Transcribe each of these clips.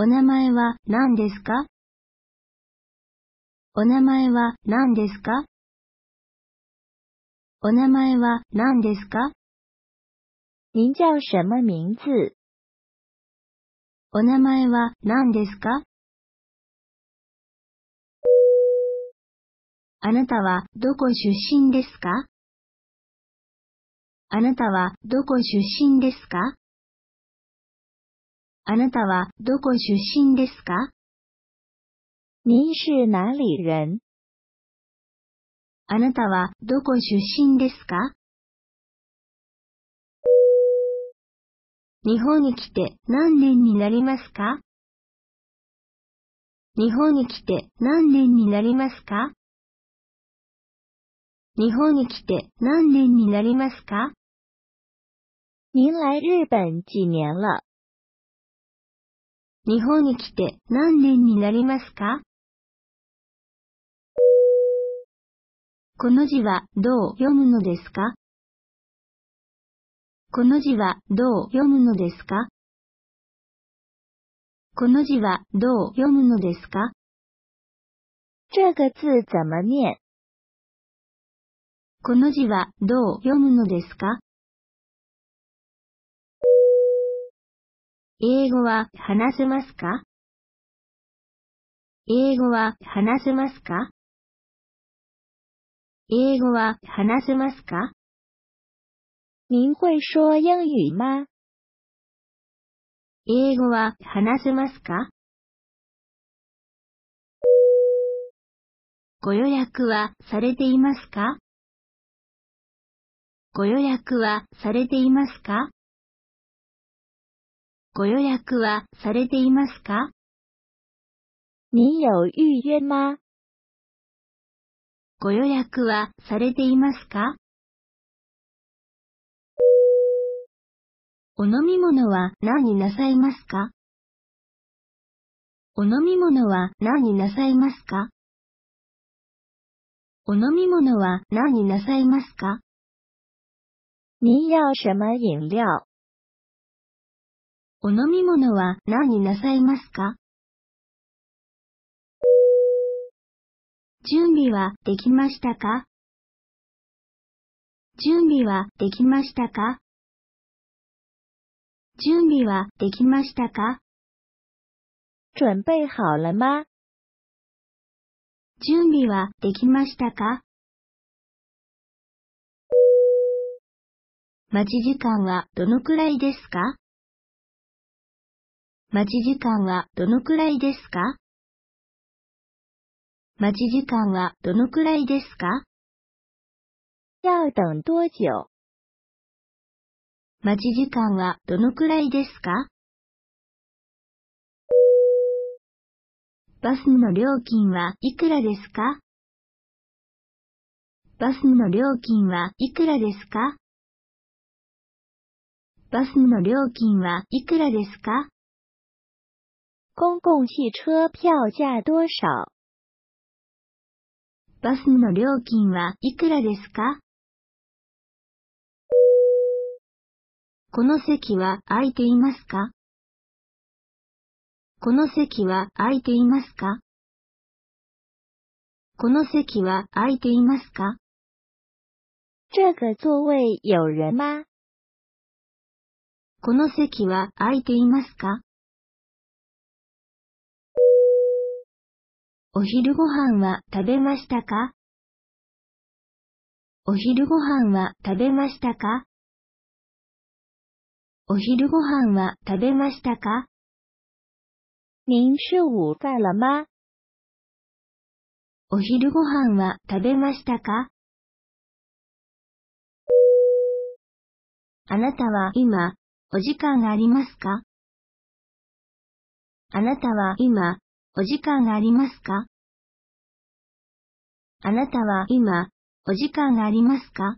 お名前は何ですかお名前は何ですかお名前は何ですか您叫什么名字お名前は何ですかあなたはどこ出身ですかあなたはどこ出身ですかあなたはどこ出身ですか您是哪里人あなたはどこ出身ですか日本に来て何年になりますか日本に来て何年になりますか日本に来て何年になりますか您来日本几年了日本に来て何年になりますかこの字はどう読むのですかこの字はどう読むのですかこの字はどう読むのですか这个字怎么念この字はどう読むのですか英語は話せますか英語は話せますか英語は話せますか您会说英语吗英語は話せますかご予約はされていますかご予約はされていますかご予約はされていますか你有预约吗ご予約はされていますかお飲み物は何なさいますかお飲み物は何なさいますかお飲み物は何なさいますか你要什么饮料お飲み物は何になさいますか準備はできましたか準備はできましたか準備はできましたか準備好了吗準備はできましたか待ち時間はどのくらいですか待ち時間はどのくらいですか待ち時間はどのくらいですか要等多久待ち時間はどのくらいですかバスの料金はいくらですかバスの料金はいくらですかバスの料金はいくらですか公共汽車票价多少バスの料金はいくらですかこの席は空いていますかこの席は空いていますかこの席は空いていますか这个座位有人吗この席は空いていますかお昼ご飯は食べましたかお昼ご飯は食べましたかお昼ご飯は食べましたか您午饭了吗お昼ご飯は食べましたかあなたは今、お時間ありますかあなたは今、お時間がありますかあなたは今、お時間がありますか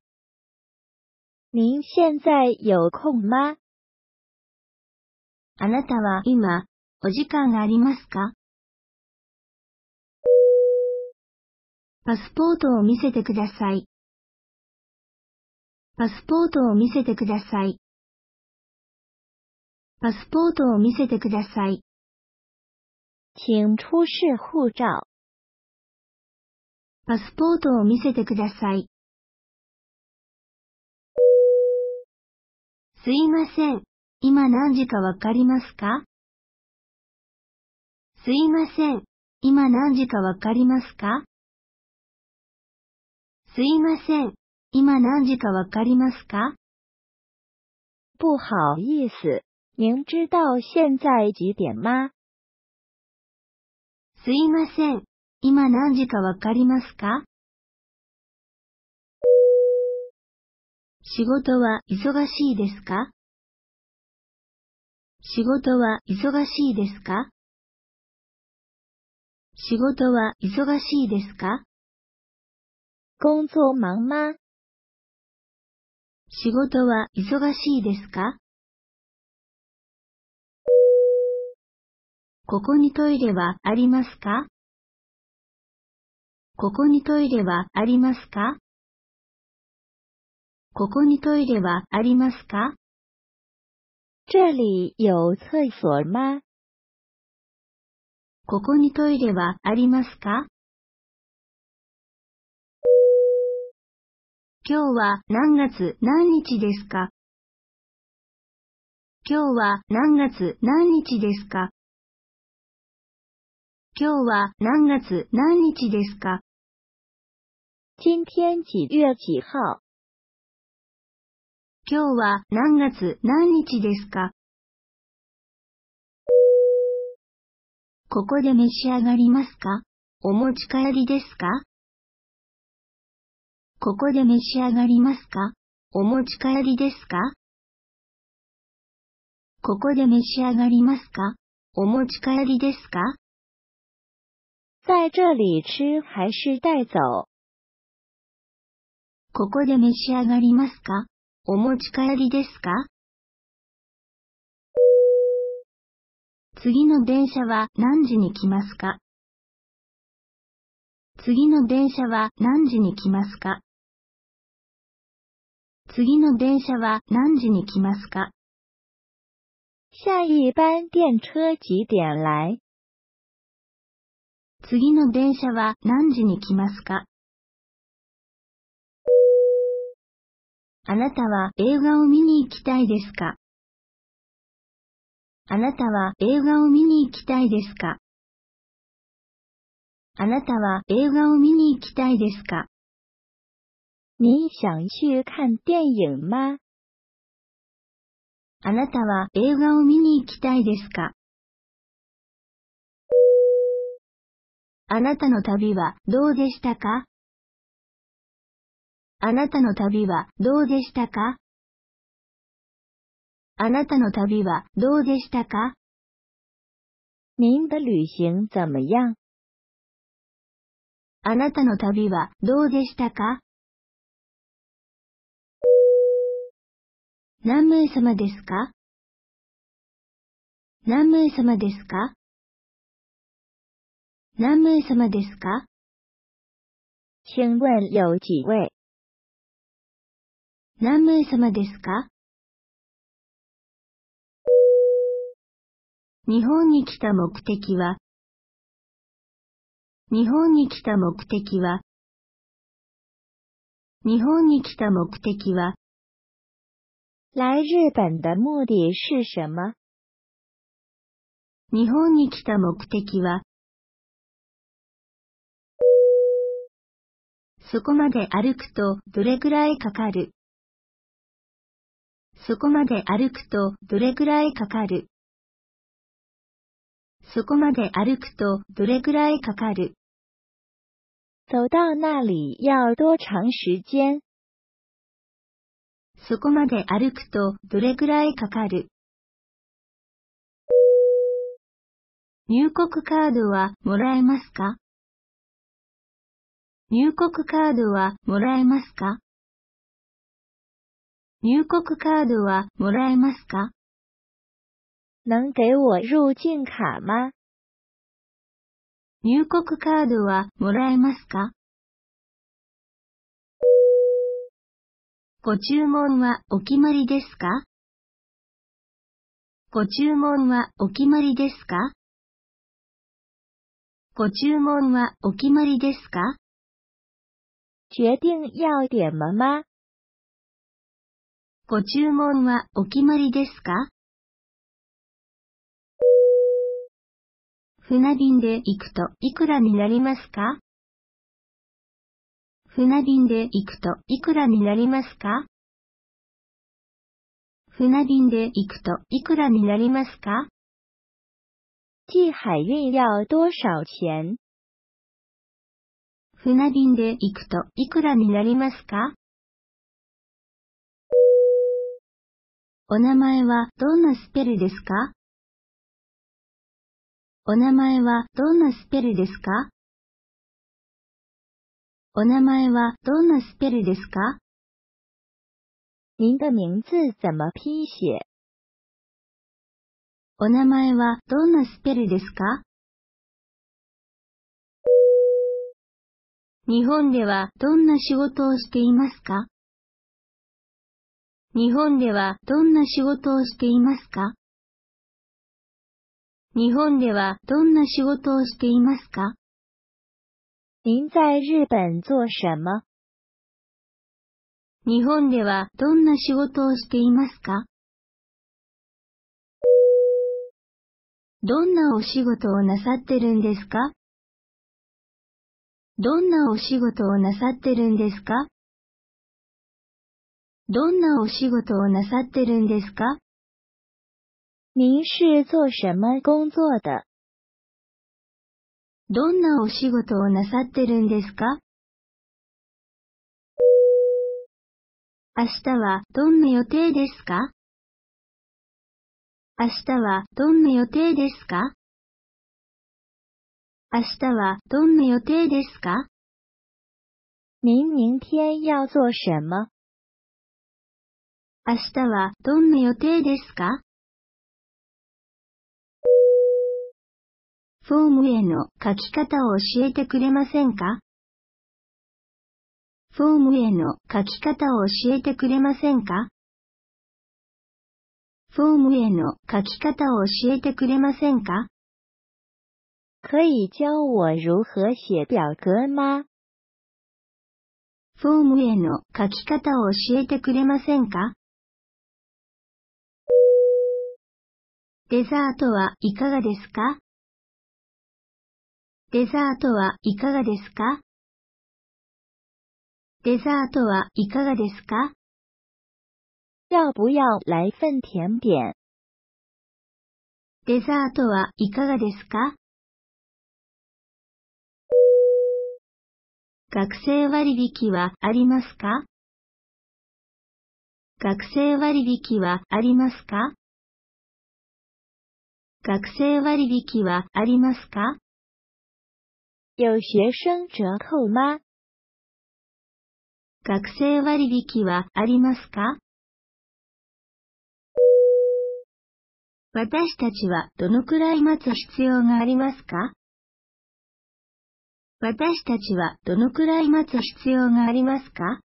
您现在有空吗あなたは今、お時間がありますかパスポートを見せてください。パスポートを見せてください。パスポートを見せてください。请出示护照。パスポートを見せてください。すいません。今何時かわかりますかすいません。今何時かわかりますかすいません。今何時かわかりますか不好意思，您知道现在几点吗？すいません。今何時かわかりますか仕事は忙しいですか仕事は忙しいですか仕事は忙しいですか工作忙吗仕事は忙しいですかここにトイレはありますかここにトイレはありますかここにトイレはありますか这里有厕所吗ここにトイレはありますか今日は何月何日ですか今日は何月何日ですか今日は何月何日ですか今天几月几号今日は何月何日ですかここで召し上がりますかお持ち帰りですかここで召し上がりますかお持ち帰りですかここで召し上がりますかお持ち帰りですか在这里吃还是带走？ここで召し上がりますかお持ち帰りですか次の電車は何時に来ますか次の電車は何時に来ますか次の電車は何時に来ますか下一班電車几点来次の電車は何時に来ますかあなたは映画を見に行きたいですかあなたは映画を見に行きたいですかあなたは映画を見に行きたいですか你想去看电影吗あなたは映画を見に行きたいですかあなたの旅はどうでしたかあなたの旅はどうでしたかあなたの旅はどうでしたか您的旅行怎么样あなたの旅はどうでしたか何名様ですか何名様ですか何名様ですか请问有几位何名様ですか日本に来た目的は日本に来た目的は日本に来た目的は来日本的目的是什么日本に来た目的はそこまで歩くとどれくらいかかるそこまで歩くとどれくらいかかるそこまで歩くとどれくらいかかる走到那里要多长时间そこまで歩くとどれくらいかかる入国カードはもらえますか入国カードはもらえますか入国カードはもらえますか能给我入境卡吗入国カードはもらえますかご注文はお決まりですかご注文はお決まりですかご注文はお決まりですか決定要点了吗ご注文はお決まりですか船便で行くといくらになりますか船便で行くといくらになりますか船便で行くといくらになりますか寄海運要多少钱船便で行くといくらになりますかお名前はどんなスペルですかお名前はどんなスペルですかお名前はどんなスペルですか您的名字怎么拼写お名前はどんなスペルですか日本ではどんな仕事をしていますか日本ではどんな仕事をしていますか日本ではどんな仕事をしていますか您在日本做什么日本ではどんな仕事をしていますかどんなお仕事をなさってるんですかどんなお仕事をなさってるんですかどんなお仕事をなさってるんですか您是做什么工作的どんなお仕事をなさってるんですか明日はどんな予定ですか明日はどんな予定ですか明日はどんな予定ですか您明天要做什么明日はどんな予定ですかフォームへの書き方を教えてくれませんかフォームへの書き方を教えてくれませんかフォームへの書き方を教えてくれませんか可以教我如何写表格吗？フォームへの書き方を教えてくれませんかデザートはいかがですかデザートはいかがですかデザートはいかがですか要不要来份甜点デザートはいかがですか学生割引はありますか学生割引はありますか学生割引はありますか有学生折扣吗学生割引はありますか私たちはどのくらい待つ必要がありますか私たちはどのくらい待つ必要がありますか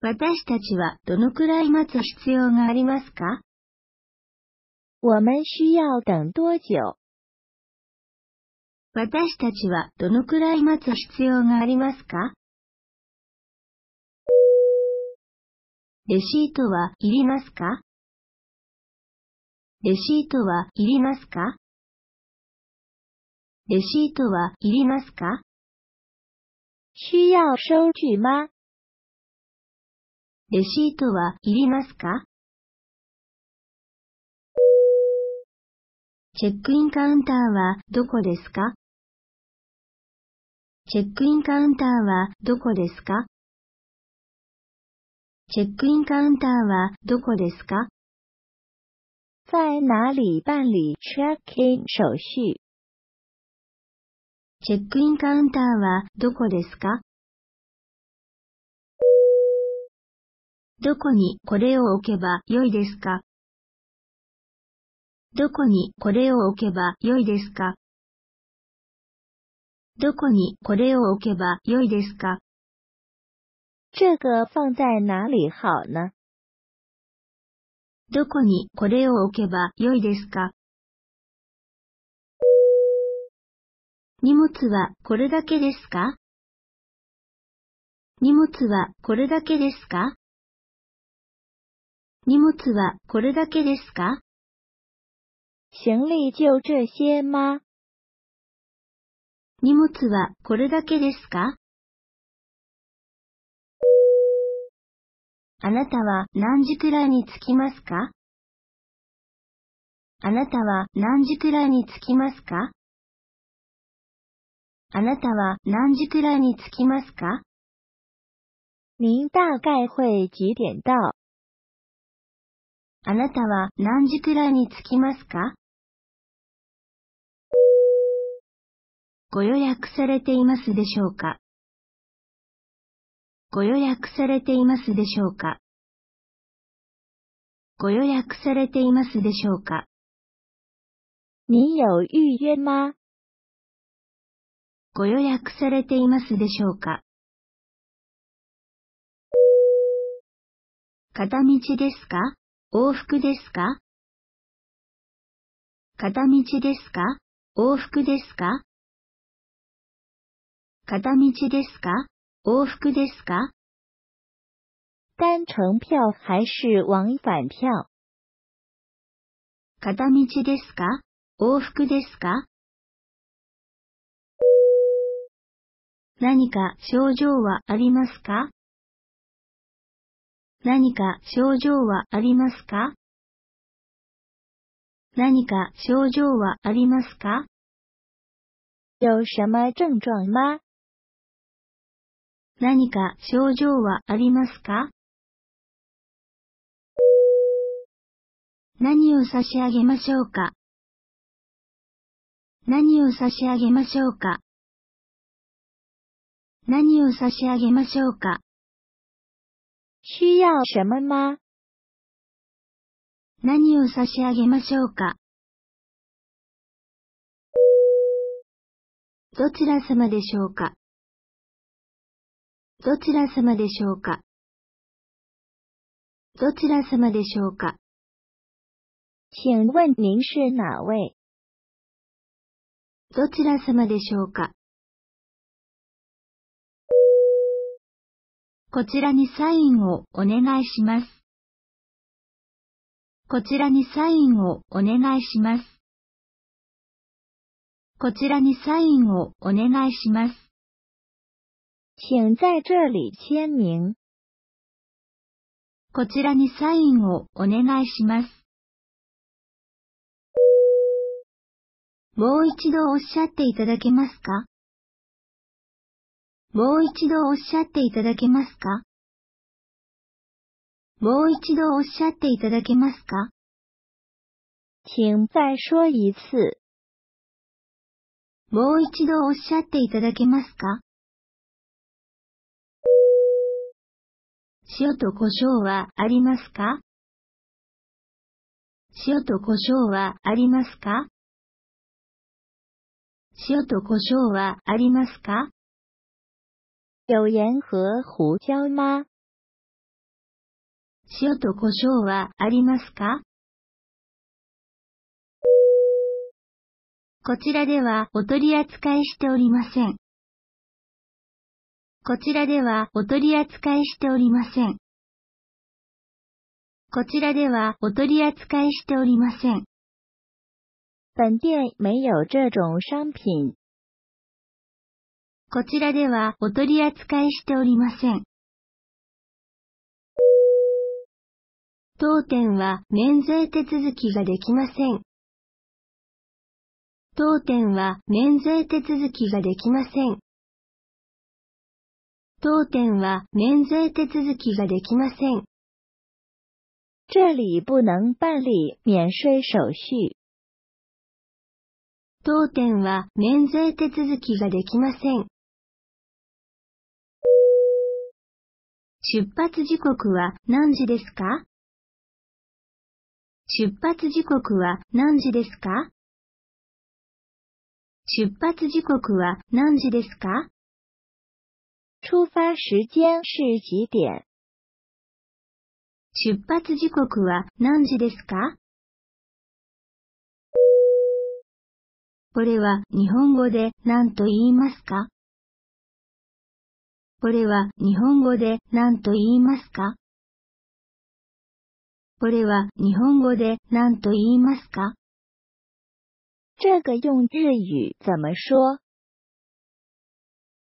私たちはどのくらい待つ必要がありますか私たちはどのくらい待つ必要がありますかレシートはいりますかレシートはいりますかレシートはいりますか需要收据吗レシートはいりますかチェックインカウンターはどこですかチェックインカウンターはどこですかチェックインカウンターはどこですか在哪里办理 check-in 手续チェックインカウンターはどこですかどこにこれを置けばよいですかどこにこれを置けばよいですかどこにこれを置けばよいですか这个放在哪里好呢どこにこれを置けばよいですか荷物はこれだけですか荷物はこれだけですか荷物はこれだけですか行李就这些吗荷物はこれだけですかあなたは何時くらいに着きますかあなたは何時くらいに着きますかあなたは何時くらいに着きますか您大概会几点到あなたは何時くらいに着きますかご予約されていますでしょうかご予約されていますでしょうかご予約されていますでしょうか您有预约吗ご予約されていますでしょうか片道ですか往復ですか片道ですか往復ですか片道ですか往復ですか单程票还是往返票片道ですか往復ですか何か症状はありますか何か症状はありますか何か症状はありますか有什么症状吗何か症状はありますか何を差し上げましょうか何を差し上げましょうか何を差し上げましょうか需要什么吗何を差し上げましょうかどちら様でしょうかどちら様でしょうかどちら様でしょうか请问您是哪位どちら様でしょうかこちらにサインをお願いします。こちらにサインをお願いします。こちらにサインをお願いします。请在这里签名。こちらにサインをお願いします。もう一度おっしゃっていただけますかもう一度おっしゃっていただけますかもう一度おっしゃっていただけますか请再说一次。もう一度おっしゃっていただけますか塩と胡椒はありますか塩と胡椒はありますか塩と胡椒はありますか有盐和胡椒吗塩と胡椒はありますかこちらではお取り扱いしておりません。こちらではお取り扱いしておりません。こちらではお取り扱いしておりません。本店没有这种商品。こちらではお取り扱いしておりません。当店は免税手続きができません。当店は免税手続きができません。当店は免税手続きができません。这里不能办理免税手续。当店は免税手続きができません。出発時刻は何時ですか出発時刻は何時ですか出発時刻は何時ですか出発時間是几点出発時刻は何時ですかこれは日本語で何と言いますかこれは日本語で何と言いますかこれは日本語で何と言いますか这个用日语怎么说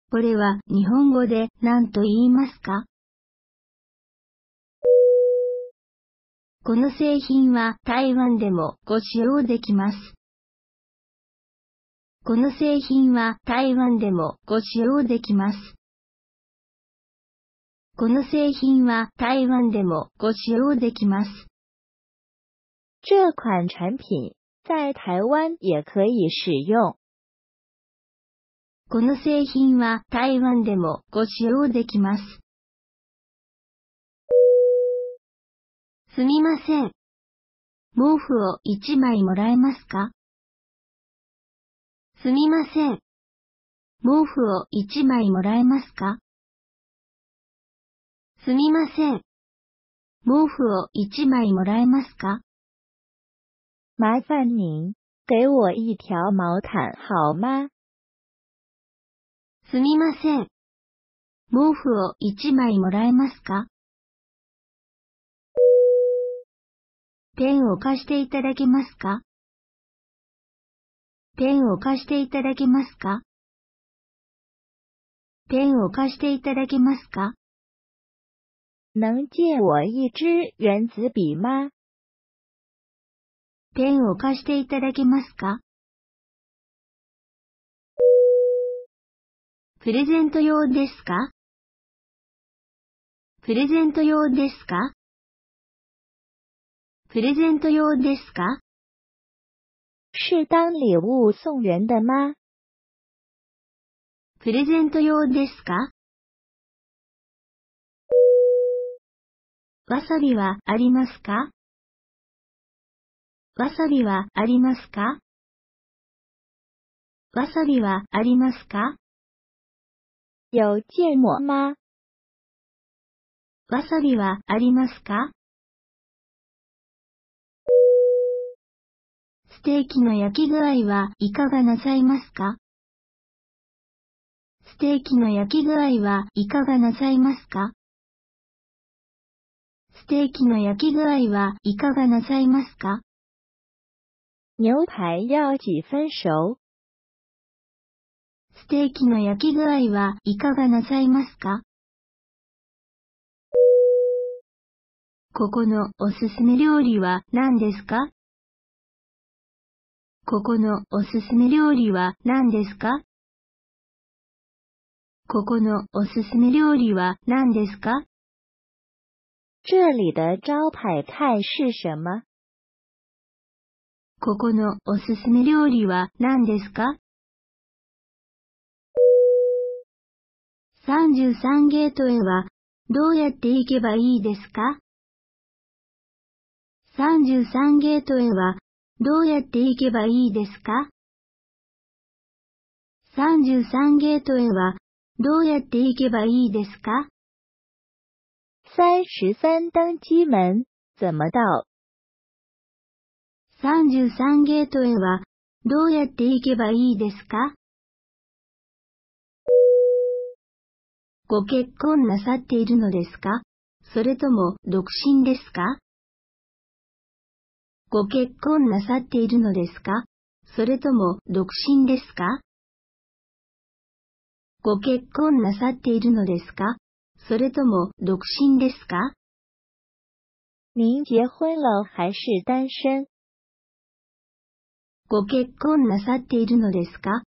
これは日本語で何と言いますかこの製品は台湾でもご使用できます。この製品は台湾でもご使用できます。この製品は台湾でもご使用できます。这款产品在台湾也可以使用。この製品は台湾でもご使用できます。すみません。毛布を一枚もらえますかすみません。毛布を一枚もらえますかすみません。毛布を一枚もらえますか麻烦您、给我一条毛毯好吗すみません。毛布を一枚もらえますかペンを貸していただけますかペンを貸していただけますかペンを貸していただけますか能借我一支原子笔吗？ペンを貸していただけますかプレゼント用ですかプレゼント用ですかプレゼント用ですか是当礼物送人的吗プレゼント用ですかわさびはありますかわさびはありますかわさびはありますか有芥末吗わさびはありますかステーキの焼き具合はいかがなさいますかステーキの焼き具合はいかがなさいますかステーキの焼き具合はいかがなさいますか牛排要几分熟ステーキの焼き具合はいかがなさいますかここのおすすめ料理は何ですかここのおすすめ料理は何ですかここのおすすめ料理は何ですか这里的招牌菜是什么？ここのおすすめ料理は何ですか ?33 ゲートへはどうやって行けばいいですか ?33 ゲートへはどうやって行けばいいですか ?33 ゲートへはどうやって行けばいいですか三十三登機門、怎么到33ゲートへはどうやって行けばいいですかご結婚なさっているのですかそれとも独身ですかご結婚なさっているのですかそれとも独身ですかご結婚なさっているのですかそれとも独身ですか您婚了还是单身ご結婚なさっているのですか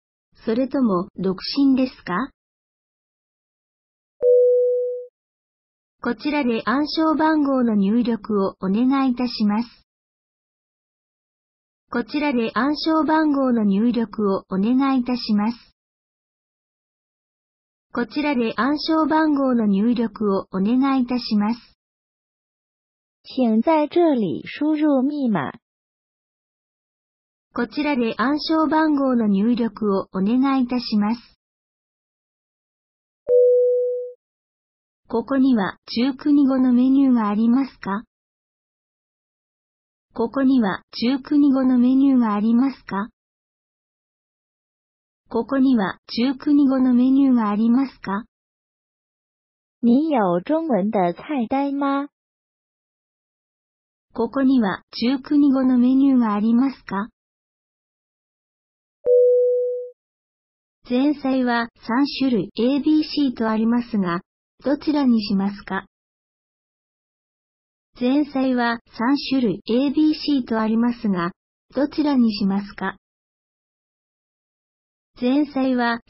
それとも独身ですかこちらで暗証番号の入力をお願いいたします。こちらで暗証番号の入力をお願いいたします。こちらで暗証番号の入力をお願いいたします。请在这里输入密码。こちらで暗証番号の入力をお願いいたします。ここには中国語のメニューがありますかここには中国語のメニューがありますかここには中国語のメニューがありますか你有中文的菜单吗ここには中国語のメニューがありますか前菜は3種類 ABC とありますが、どちらにしますか前菜は3種類 ABC とありますが、どちらにしますか前菜は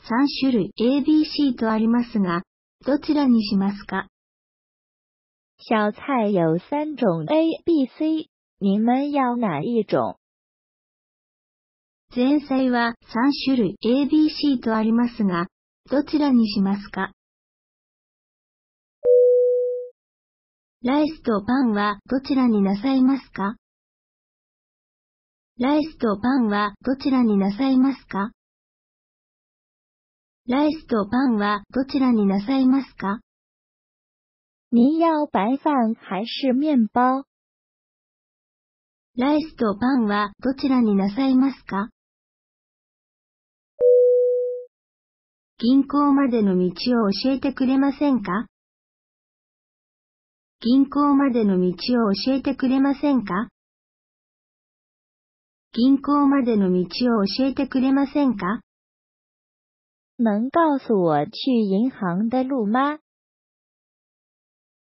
3種類 ABC とありますが、どちらにしますか小菜有3種 A、B、C。你们要哪一种前菜は3種類 ABC とありますが、どちらにしますかライスとパンはどちらになさいますかライスとパンはどちらになさいますかライスとパンはどちらになさいますか您要白饭还是面包ライスとパンはどちらになさいますか銀行までの道を教えてくれませんか銀行までの道を教えてくれませんか銀行までの道を教えてくれませんか能告诉我去银行的路吗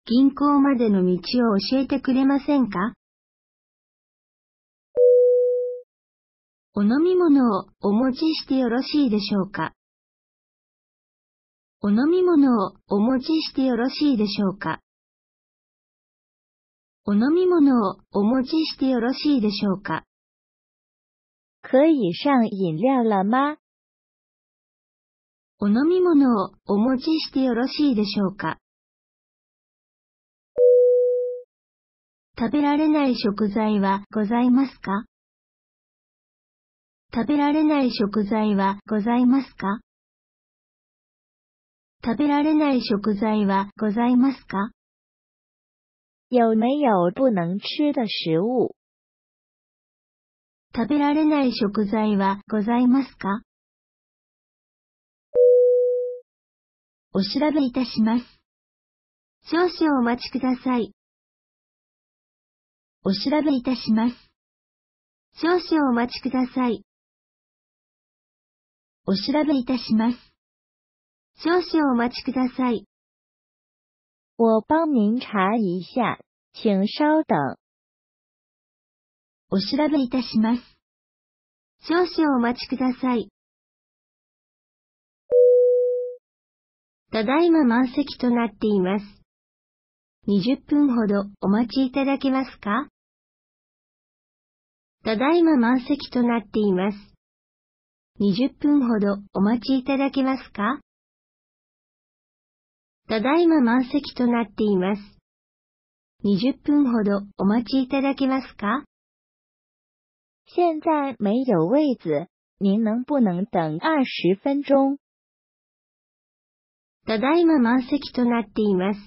銀行までの道を教えてくれませんかお飲み物をお持ちしてよろしいでしょうかお飲み物をお持ちしてよろしいでしょうかお飲み物をお持ちしてよろしいでしょうか可以上飲料了吗お飲み物をお持ちしてよろしいでしょうか食べられない食材はございますか食べられない食材はございますか食べられない食材はございますか有没有不能吃的食物食べられない食材はございますかお調べいたします。少々お待ちください。お調べいたします。少々お待ちください。お調べいたします。少々お待ちください。我帮您查一下，请稍等。お調べいたします。少々お待ちください。ただいま満席となっています。20分ほどお待ちいただけますかただいま満席となっています。20分ほどお待ちいただけますかただいま満席となっています。20分ほどお待ちいただけますか现在没有位子，您能不能等20分钟？ただいま満席となっています。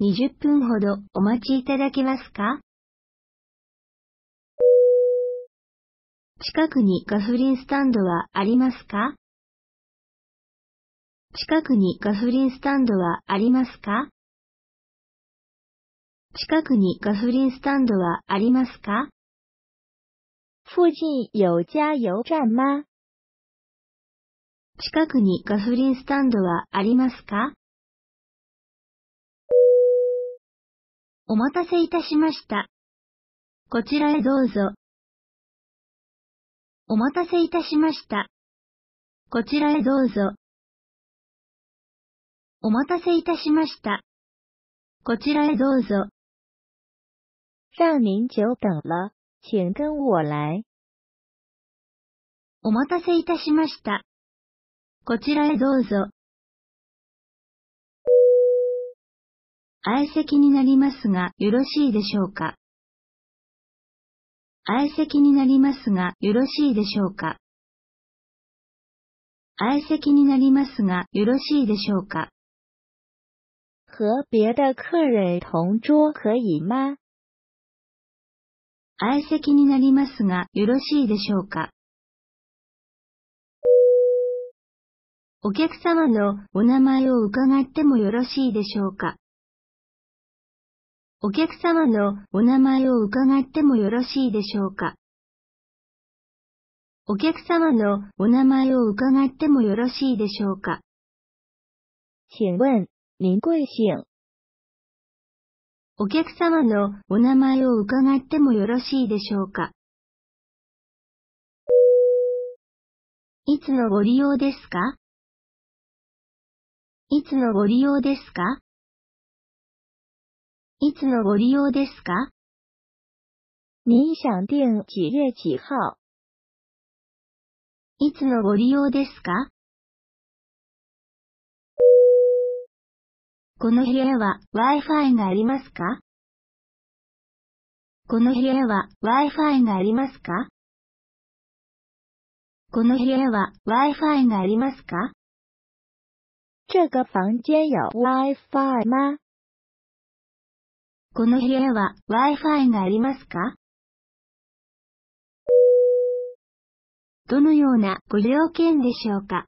20分ほどお待ちいただけますか近くにガソリンスタンドはありますか近くにガソリンスタンドはありますか近くにガソリンスタンドはありますか附近有加油站吗近くにガソリンスタンドはありますかお待たせいたしました。こちらへどうぞ。お待たせいたしました。こちらへどうぞ。お待たせいたしました。こちらへどうぞ。让您久等了，请跟我来。お待たせいたしました。こちらへどうぞ。相席になりますが、よろしいでしょうか。相席になりますが、よろしいでしょうか。相席になりますが、よろしいでしょうか。和别的客人同桌可以吗相席になりますが、よろしいでしょうか。お客様のお名前を伺ってもよろしいでしょうかお客様のお名前を伺ってもよろしいでしょうかお客様のお名前を伺ってもよろしいでしょうか请问、您贵姓お客様のお名前を伺ってもよろしいでしょうかいつのご利用ですかいつのご利用ですかいつのご利用ですか您想订几月几号いつのご利用ですかこの部屋は Wi-Fi がありますかこの部屋は Wi-Fi がありますかこの部屋は Wi-Fi がありますか这个房间有 Wi-Fi 吗？この部屋は Wi-Fi がありますかどのようなご用件でしょうか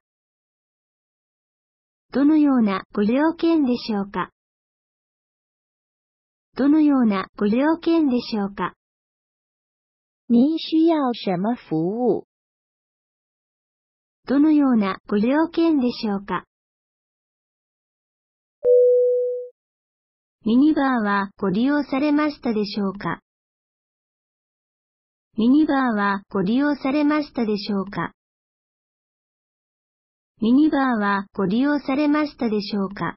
どのようなご用件でしょうかどのようなご用件でしょうか您需要什么服务どのようなご用件でしょうかミニバーはご利用されましたでしょうかミニバーはご利用されましたでしょうかミニバーはご利用されましたでしょうか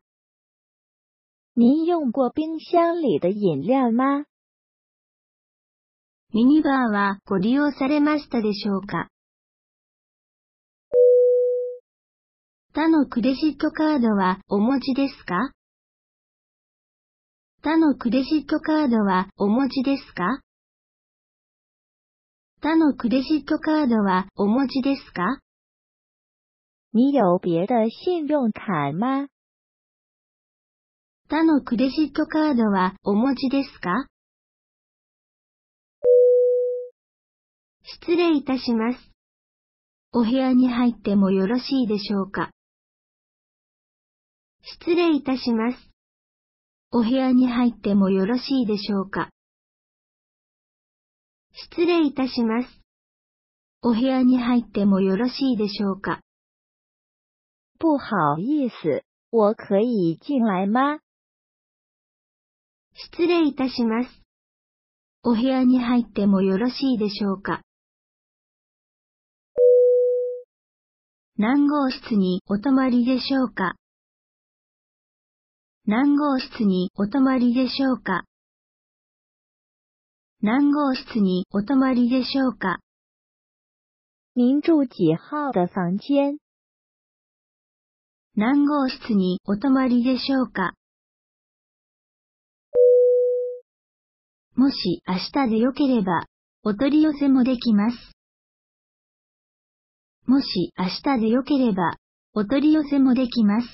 您用过冰箱里的饮料吗ミニバーはご利用されましたでしょうか他のクレジットカードはお持ちですか他のクレジットカードはお持ちですか他のクレジットカードはお持ちですか你有别的信用卡吗他のクレジットカードはお持ちですか失礼いたします。お部屋に入ってもよろしいでしょうか失礼いたします。お部屋に入ってもよろしいでしょうか失礼いたします。お部屋に入ってもよろしいでしょうか不好意思、我可以进来吗失礼いたします。お部屋に入ってもよろしいでしょうか何号室にお泊まりでしょうか何号室にお泊まりでしょうか何号室にお泊まりでしょうか您住几号的房间何号室にお泊まりでしょうかもし明日で良ければ、お取り寄せもできます。もし明日で良ければ、お取り寄せもできます。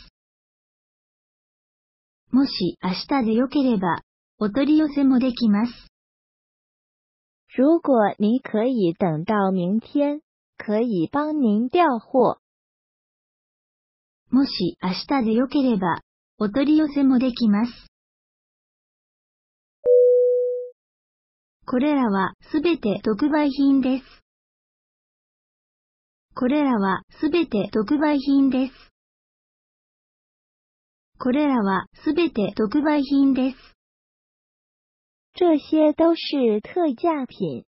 もし明日で良ければ、お取り寄せもできます。如果您可以等到明天，可以帮您调货。もし明日で良ければ、お取り寄せもできます。これらはすべて特売品です。これらはすべて特売品です。これらはすべて特売品です。这些都是特价品。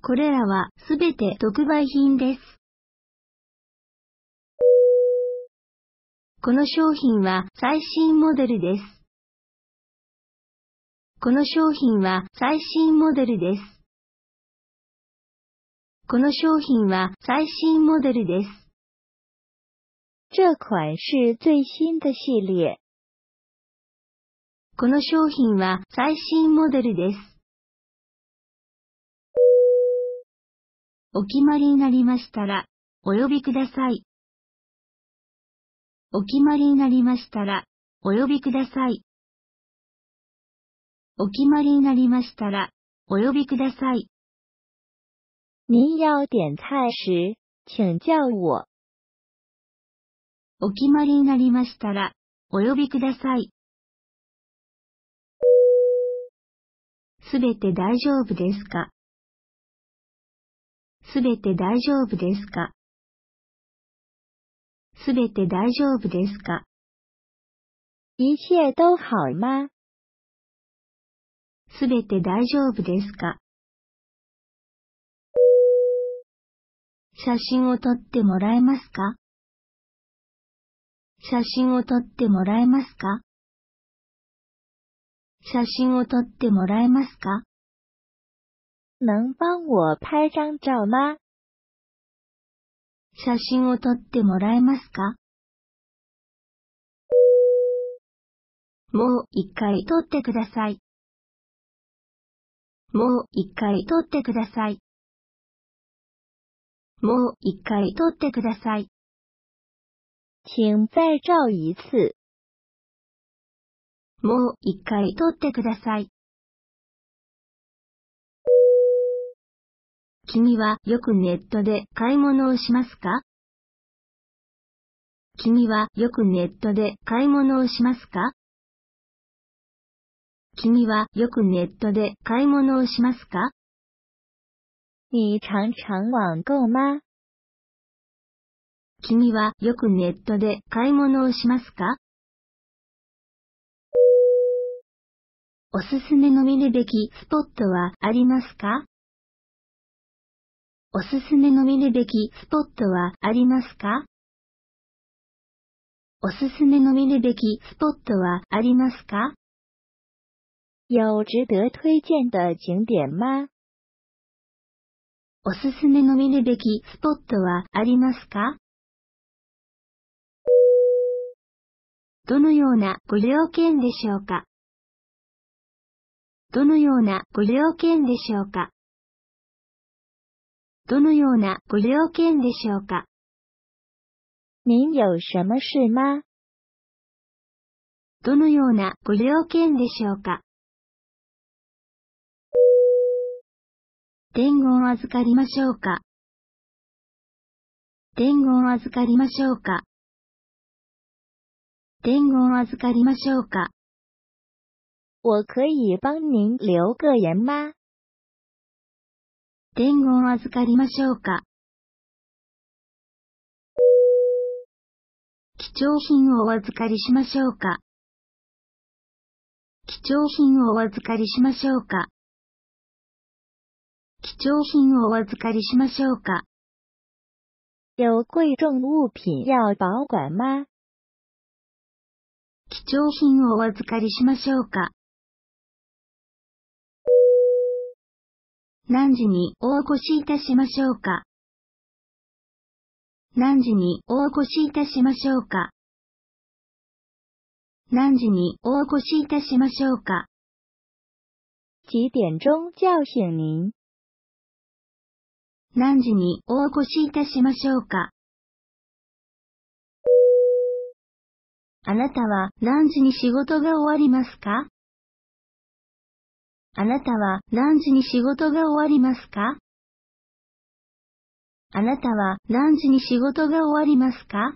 これらはすべて特売品です。この商品は最新モデルです。この商品は最新モデルです。この商品は最新モデルです。这款是最新的系列。この商品は最新モデルです。お決まりになりましたら、お呼びください。お決まりになりましたら、お呼びください。お決まりになりましたら、お呼びください。您要点菜时，请叫我。お決まりになりましたら、お呼びください。すべて大丈夫ですかすべて大丈夫ですかすべて大丈夫ですか一切都好吗すべて大丈夫ですか写真を撮ってもらえますか写真を撮ってもらえますか写真を撮ってもらえますか能帮我拍张照吗写真を撮ってもらえますかもう一回撮ってください。もう一回撮ってください。もう一回撮ってください。请再照一次。もう一回撮ってください。君はよくネットで買い物をしますか君はよくネットで買い物をしますか君はよくネットで買い物をしますか你常常网购吗君はよくネットで買い物をしますかおすすめの見るべきスポットはありますかおすすめの見るべきスポットはありますかおすすめの見るべきスポットはありますか有值得推薦的景点吗おすすめの見るべきスポットはありますかどのようなご了見でしょうかどのようなご了見でしょうかどのようなご了見でしょうか您有什么事吗どのようなご了見でしょうか伝言を預かりましょうか伝言を預かりましょうか伝言預かりましょうか我可以帮您留个言吗伝言預かりましょうか貴重品をお預かりしましょうか貴重品をお預かりしましょうか貴重品をお預かりしましょうか有贵重物品要保管吗貴重品をお預かりしましょうか何時にお越しいたしましょうか何時にお越しいたしましょうか何時にお越しいたしましょうか几点钟叫醒您何時にお越しいたしましょうかあなたは何時に仕事が終わりますかあなたは何時に仕事が終わりますかあなたは何時に仕事が終わりますか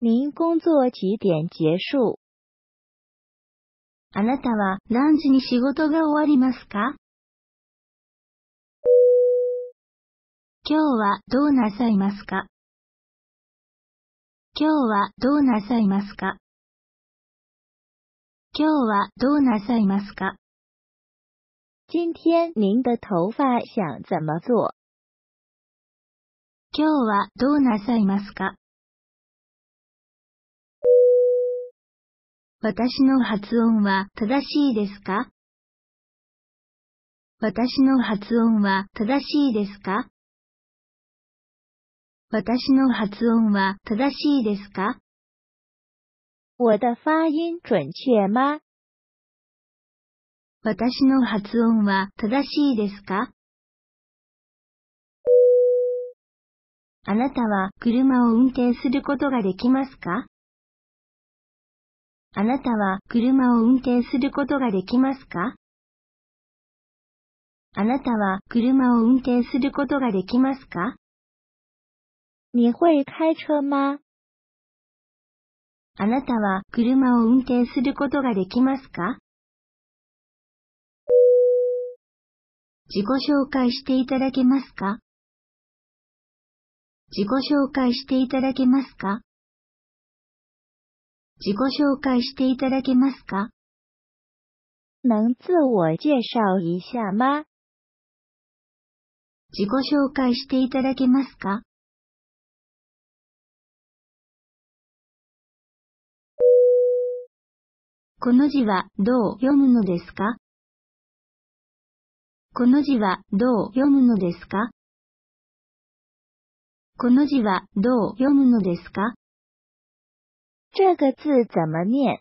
您工作几点结束あなたは何時に仕事が終わりますか今日はどうなさいますか今日はどうなさいますか今日はどうなさいますか今天您的头发想怎么做今日はどうなさいますか私の発音は正しいですか私の発音は正しいですか私の発音は正しいですか我的发音准确吗私の発音は正しいですかあなたは車を運転することができますかあなたは車を運転することができますかあなたは車を運転することができますか你会开车吗あなたは車を運転することができますか自己紹介していただけますか自己紹介していただけますか自己紹介していただけますか能自我介紹一下吗自己紹介していただけますかこの字はどう読むのですかこの字はどう読むのですかこの字はどう読むのですか这个字怎么念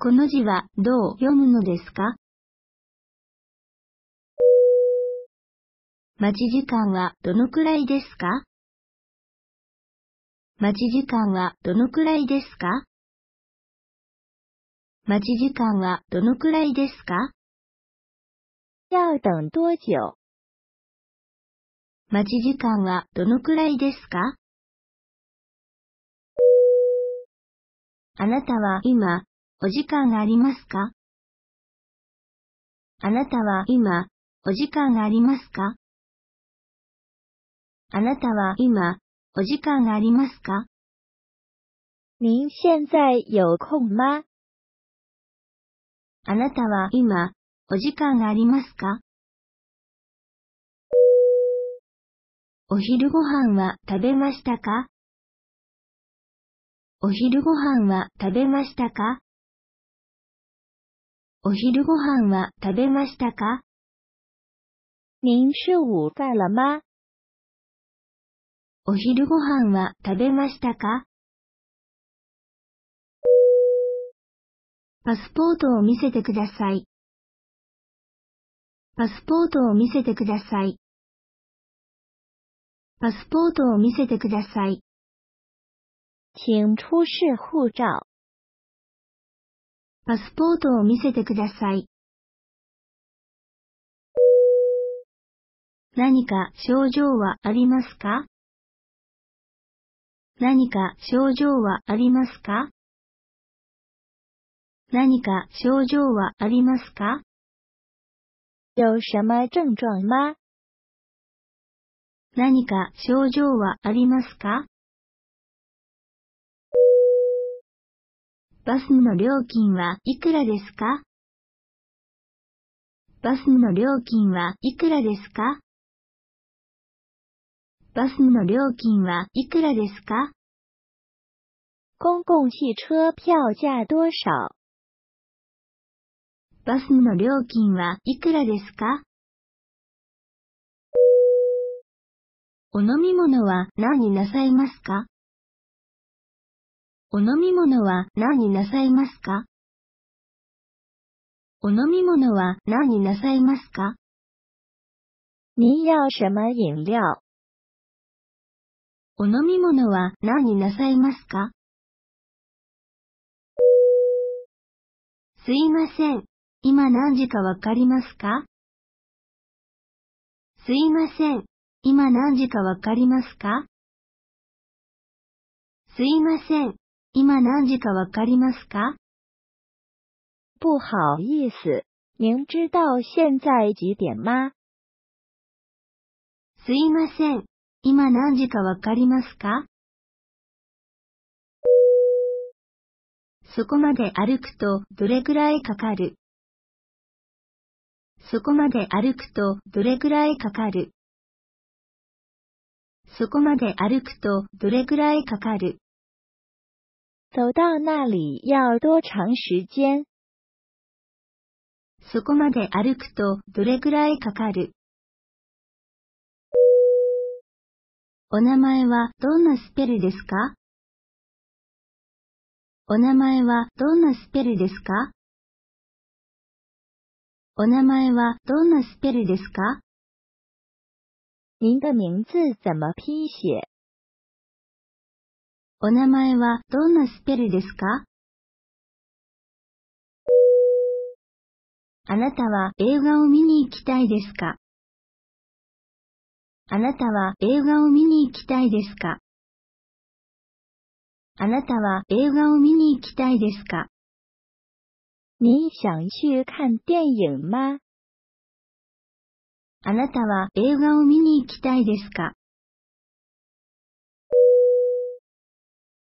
この字はどう読むのですか待ち時間はどのくらいですか待ち時間はどのくらいですか待ち時間はどのくらいですか要等多久待ち時間はどのくらいですかあなたは今、お時間がありますかあなたは今、お時間がありますかあなたは今、お時間がありますか您现在有空吗あなたは今、お時間がありますかお昼ご飯は食べましたかお昼ご飯は食べましたかお昼ご飯は食べましたか您午饭了吗お昼ご飯は食べましたかパスポートを見せてください。パスポートを見せてください。パスポートを見せてください。请出示护照。パスポートを見せてください。何か症状はありますか何か症状はありますか何か症状はありますか有什么症状吗何か症状はありますかバスの料金はいくらですかバスの料金はいくらですかバスの料金はいくらですか公共汽車票价多少バスの料金はいくらですかお飲み物は何なさいますかお飲み物は何なさいますかお飲み物は何なさいますか您要什么饮料お飲み物は何なさいますかすいません。今何時かわかりますかすいません。今何時かわかりますかすいません。今何時かわかりますか不好意思。您知道现在几点吗すいません。今何時かわかりますかそこまで歩くとどれくらいかかるそこまで歩くとどれくらいかかるそこまで歩くとどれくらいかかる走到那里要多长时间そこまで歩くとどれくらいかかるお名前はどんなスペルですかお名前はどんなスペルですかお名前はどんなスペルですか您的名字怎么拼写お名前はどんなスペルですかあなたは映画を見に行きたいですかあなたは映画を見に行きたいですかあなたは映画を見に行きたいですか你想去看电影吗あなたは映画を見に行きたいですか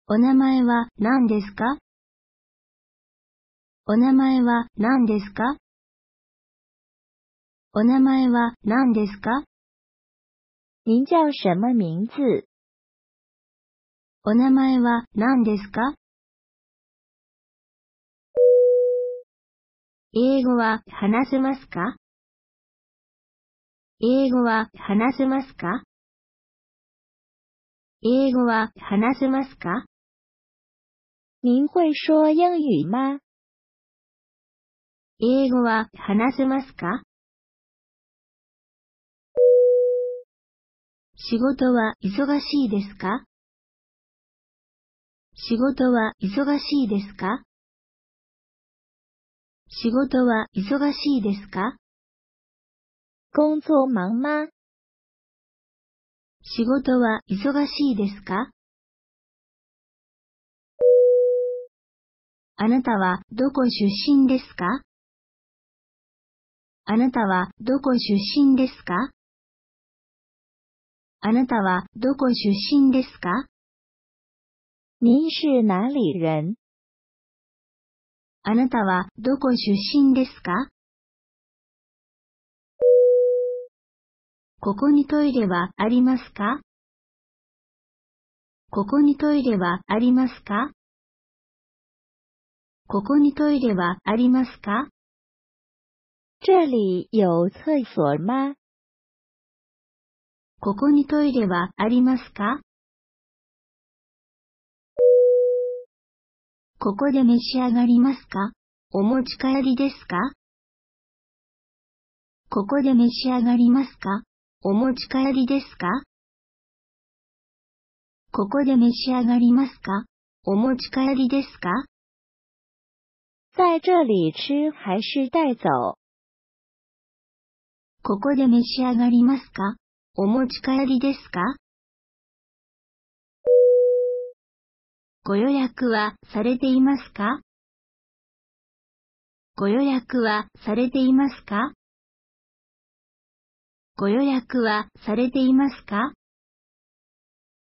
お名前は何ですかお名前は何ですかお名前は何ですか您叫什么名字お名前は何ですか英語は話せますか英語は話せますか英語は話せますか您会说英语吗英語は話せますか仕事は忙しいですか仕事は忙しいですか仕事は忙しいですか工作忙吗仕事は忙しいですかあなたはどこ出身ですかあなたはどこ出身ですかあなたはどこ出身ですか您是哪里人あなたはどこ出身ですかここにトイレはありますかここにトイレはありますかここにトイレはありますか这里有厕所吗ここにトイレはありますかここで召し上がりますかお持ち帰りですかここで召し上がりますかお持ち帰りですかここで召し上がりますかお持ち帰りですか在这里吃还是带走ここで召し上がりますかお持ち帰りですかご予約はされていますかご予約はされていますかご予約はされていますか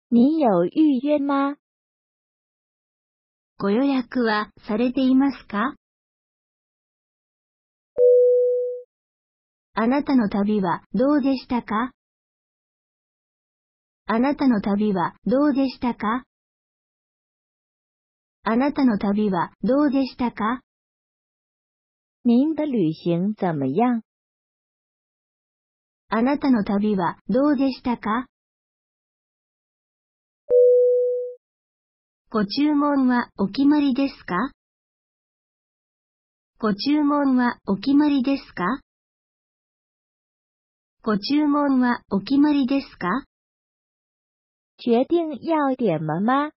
你有预约吗ご予約はされていますかあなたの旅はどうでしたかあなたの旅はどうでしたかあなたの旅はどうでしたか您的旅行怎么样あなたの旅はどうでしたかご注文はお決まりですかご注文はお決まりですかご注文はお決まりですか決定要点了吗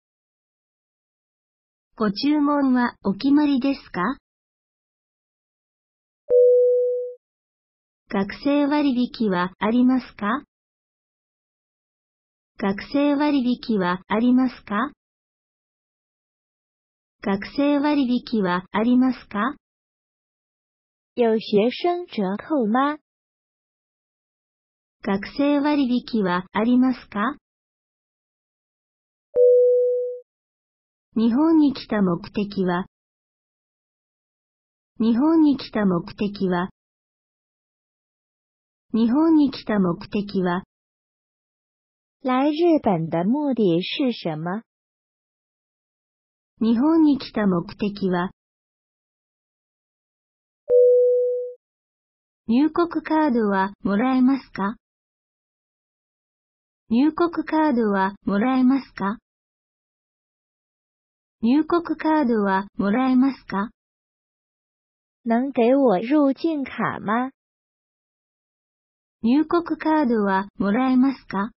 ご注文はお決まりですか学生割引はありますか学生割引はありますか学生割引はありますか有学生折扣吗学生割引はありますか日本に来た目的は、日本に来た目的は、日本に来た目的は、来日本的目的是什么日本に来た目的は、入国カードはもらえますか入国カードはもらえますか入国カードはもらえますか能给我入境卡吗入国カードはもらえますか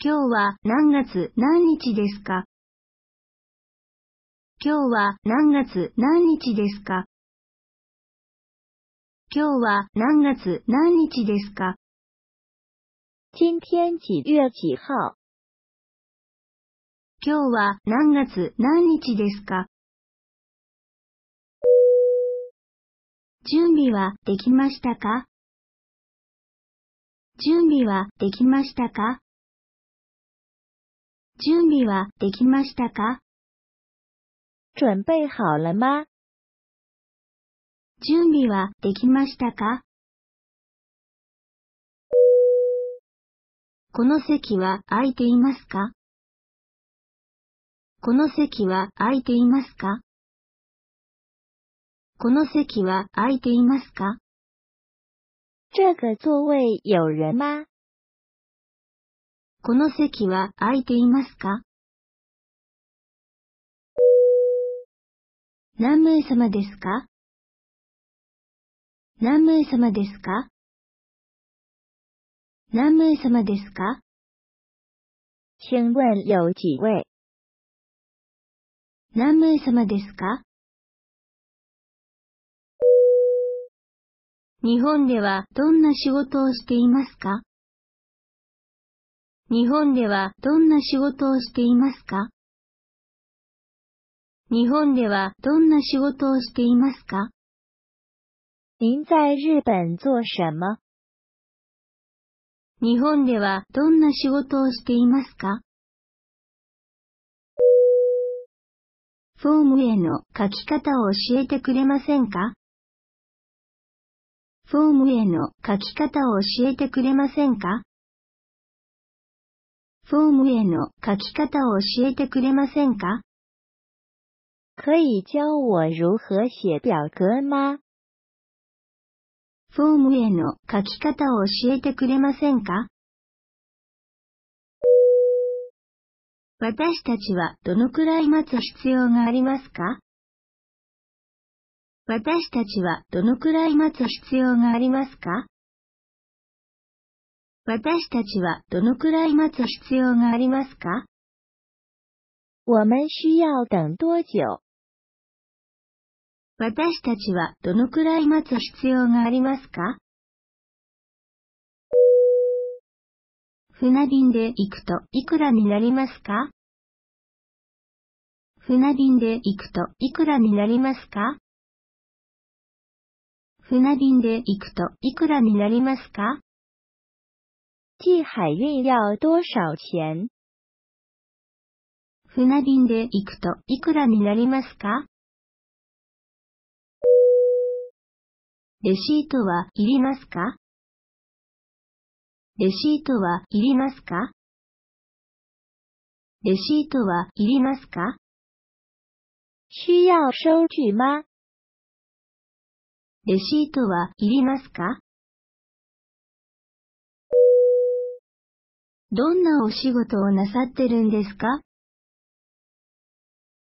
今日は何月何日ですか今日は何月何日ですか今日は何月何日ですか今天几月几号今日は何月何日ですか準備はできましたか準備はできましたか準備はできましたか準備好了吗準備はできましたかこの席は空いていますかこの席は空いていますかこの席は空いていますか这个座位有人吗この席は空いていますか何名様ですか何名様ですか何名様ですか请问有几位何名様ですか日本ではどんな仕事をしていますか日本ではどんな仕事をしていますか日本ではどんな仕事をしていますか您在日本做什么日本ではどんな仕事をしていますかフォームへの書き方を教えてくれませんかフォームへの書き方を教えてくれませんかフォームへの書き方を教えてくれませんか可以教我如何写表格吗フォームへの書き方を教えてくれませんか私たちはどのくらい待つ必要がありますか私たちはどのくらい待つ必要がありますか私たちはどのくらい待つ必要がありますか私たちはどのくらい待つ必要がありますか船便で行くといくらになりますか船便で行くといくらになりますか船便で行くといくらになりますか寄海運要多少钱船便で行くといくらになりますかレシートはいりますかレシートはいりますかレシートはいりますか需要收据吗レシートはいりますかどんなお仕事をなさってるんですか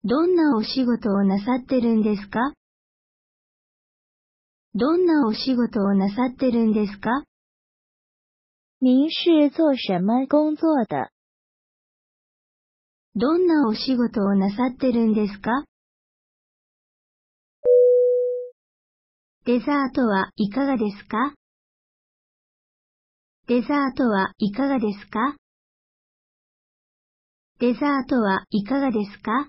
どんなお仕事をなさってるんですかどんなお仕事をなさってるんですか您是做什么工作的？どんなお仕事をなさってるんですかデザートはいかがですかデザートはいかがですかデザートはいかがですか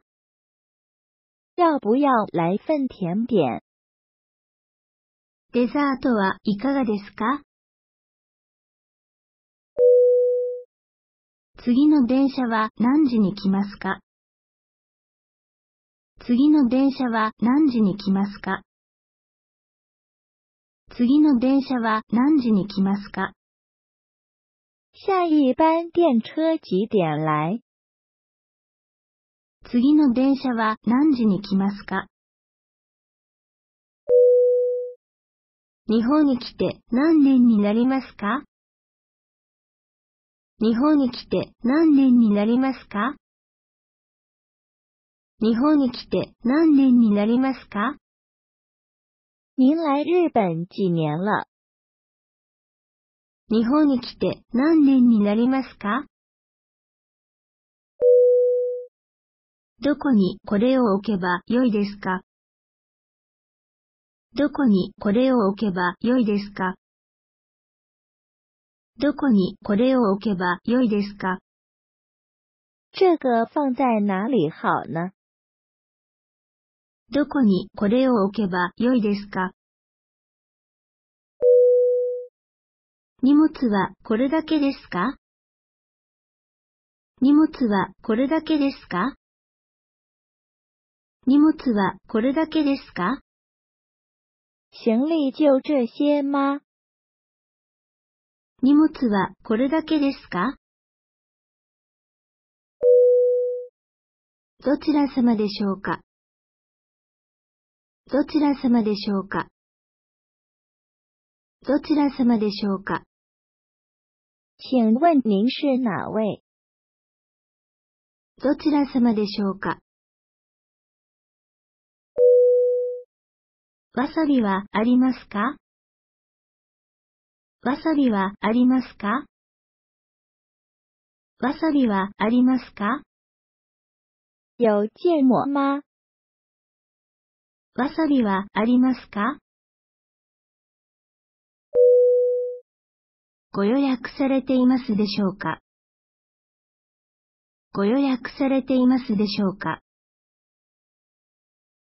要不要来份甜点デザートはいかがですか次の電車は何時に来ますか次の電車は何時に来ますか次の電車は何時に来ますか下一班電車几点来次の電車は何時に来ますか日本に来て何年になりますか日本に来て何年になりますか日本に来て何年になりますか您来日本几年了日本に来て何年になりますかどこにこれを置けばよいですかどこにこれを置けばよいですかどこにこれを置けばよいですか这个放在哪里好呢どこにこれを置けばよいですか荷物はこれだけですか荷物はこれだけですか荷物はこれだけですか行李就这些吗荷物はこれだけですかどちら様でしょうかどちら様でしょうかどちら様でしょうか请问您是哪位どちら様でしょうかわさびはありますかわさびはありますかわさびはありますか有芥末吗わさびはありますかご予約されていますでしょうかご予約されていますでしょうか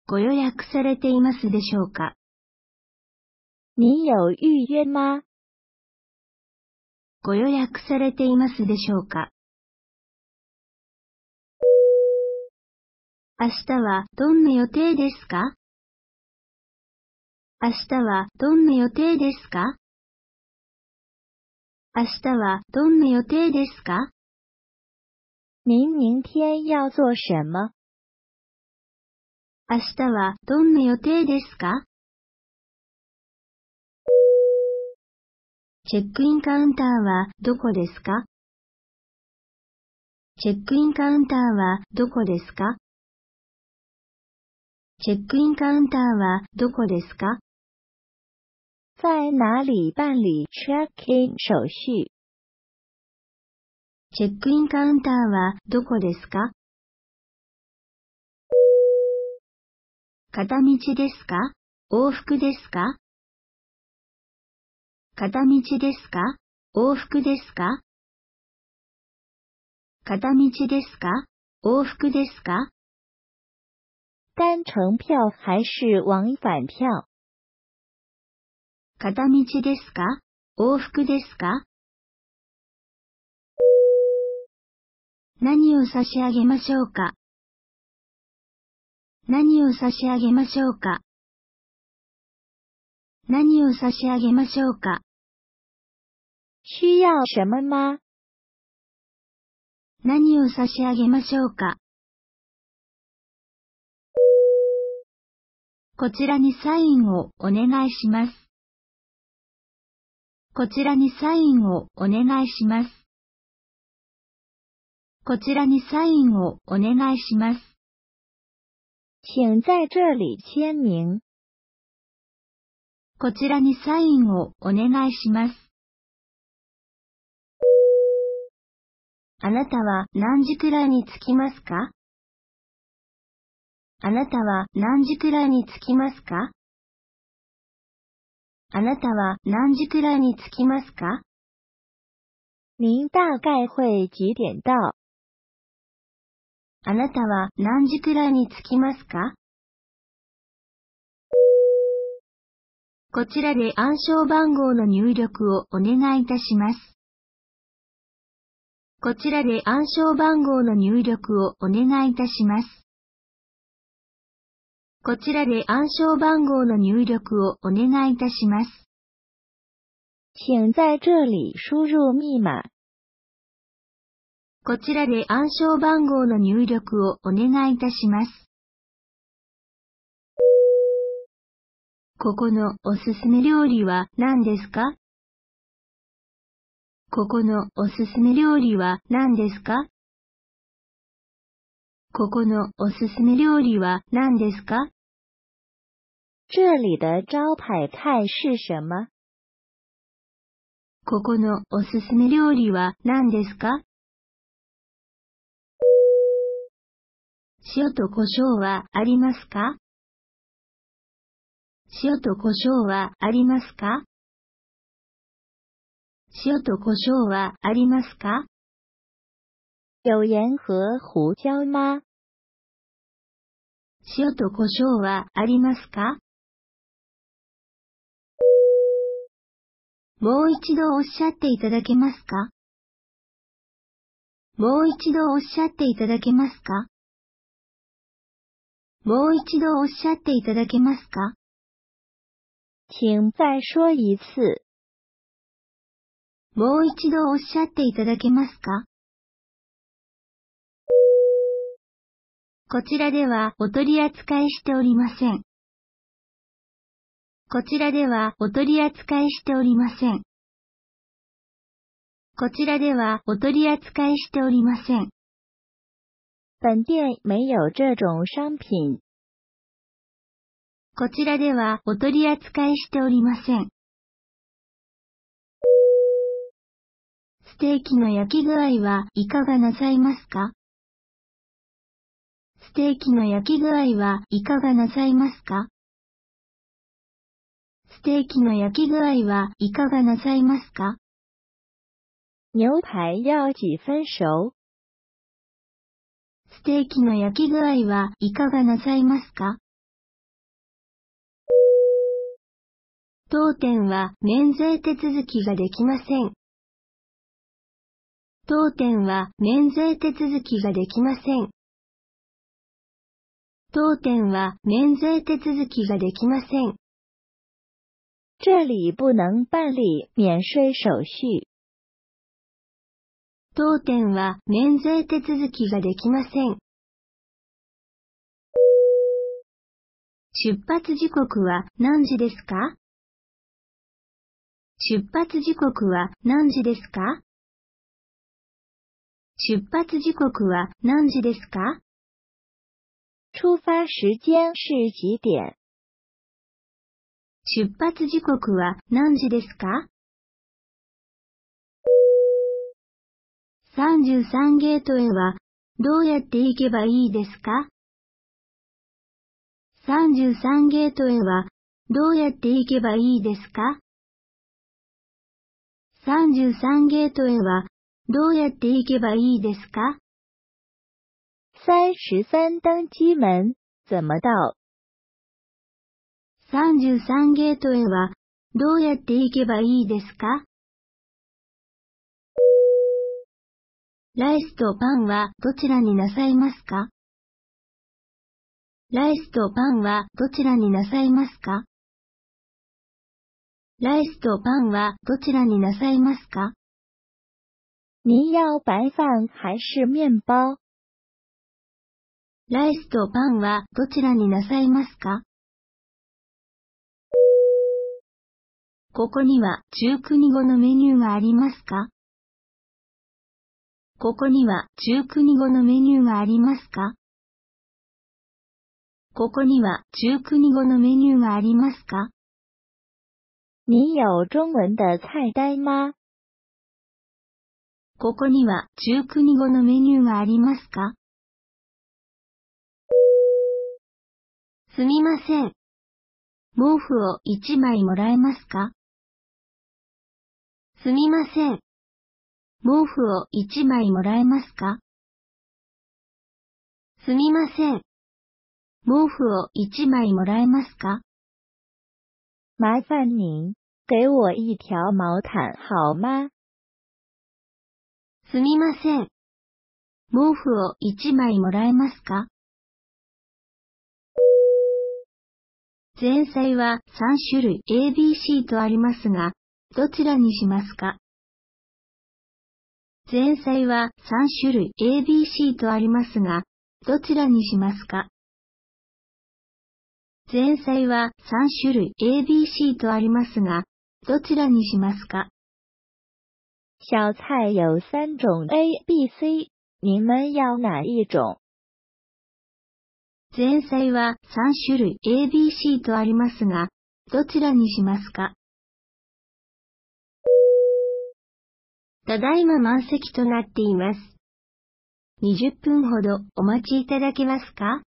ご予約されていますでしょうか你有预约吗ご予約されていますでしょうか明日はどんな予定ですか明日はどんな予定ですか明日はどんな予定ですか您明天要做什么明日はどんな予定ですかチェックインカウンターはどこですかチェックインカウンターはどこですかチェックインカウンターはどこですか在哪里办理 check-in 手续チェックインカウンターはどこですか片道ですか往復ですか片道ですか往復ですか片道ですか往復ですか单程票还是往返票片道ですか往復ですか何を差し上げましょうか何を差し上げましょうか何を差し上げましょうか需要什么吗何を差し上げましょうかこちらにサインをお願いします。こちらにサインをお願いします。こちらにサインをお願いします。请在这里签名。こちらにサインをお願いします。あなたは何時くらいに着きますかあなたは何時くらいに着きますかあなたは何時くらいに着きますか您大概会几点到あなたは何時くらいに着きますかこちらで暗証番号の入力をお願いいたします。こちらで暗証番号の入力をお願いいたします。こちらで暗証番号の入力をお願いいたします。请在这里输入密码。こちらで暗証番号の入力をお願いいたします。ここのおすすめ料理は何ですかここのおすすめ料理は何ですかここのおすすめ料理は何ですか这里的招牌菜是什么ここのおすすめ料理は何ですか塩と胡椒はありますか塩と胡椒はありますか塩と胡椒はありますか有盐和胡椒吗塩と胡椒はありますかもう一度おっしゃっていただけますかもう一度おっしゃっていただけますかもう一度おっしゃっていただけますか请再说一次。もう一度おっしゃっていただけますかこちらではお取り扱いしておりません。こちらではお取り扱いしておりません。こちらではお取り扱いしておりません。本店没有这种商品。こちらではお取り扱いしておりません。ステーキの焼き具合はいかがなさいますかステーキの焼き具合はいかがなさいますかステーキの焼き具合はいかがなさいますか牛排要几分熟ステーキの焼き具合はいかがなさいますか当店は免税手続きができません。当店は免税手続きができません。当店は免税手続きができません。这里不能办理免税手续。当店は免税手続きができません。出発時刻は何時ですか出発時刻は何時ですか出発時刻は何時ですか出発時間是几点出発時刻は何時ですか ?33 ゲートへはどうやって行けばいいですか ?33 ゲートへはどうやって行けばいいですか33ゲートへはどうやって行けばいいですか33登機門、怎么到 ?33 ゲートへはどうやって行けばいいですかライスとパンはどちらになさいますかライスとパンはどちらになさいますかライスとパンはどちらになさいますか您要白饭还是面包ライスとパンはどちらになさいますかここには中国語のメニューがありますかここには中国語のメニューがありますかここには中国語のメニューがありますか你有中文的菜单吗ここには中国語のメニューがありますかすみません。毛布を1枚もらえますかすみません。毛布を1枚もらえますかすみません。毛布を1枚もらえますか麻烦您给我一条毛毯好吗？すみません。毛布を一枚もらえますか前菜は3種類 ABC とありますが、どちらにしますか前菜は3種類 ABC とありますが、どちらにしますか前菜は3種類 ABC とありますが、どちらにしますか小菜有3種 A、B、C。你们要哪一种前菜は3種類 A、B、C とありますが、どちらにしますかただいま満席となっています。20分ほどお待ちいただけますか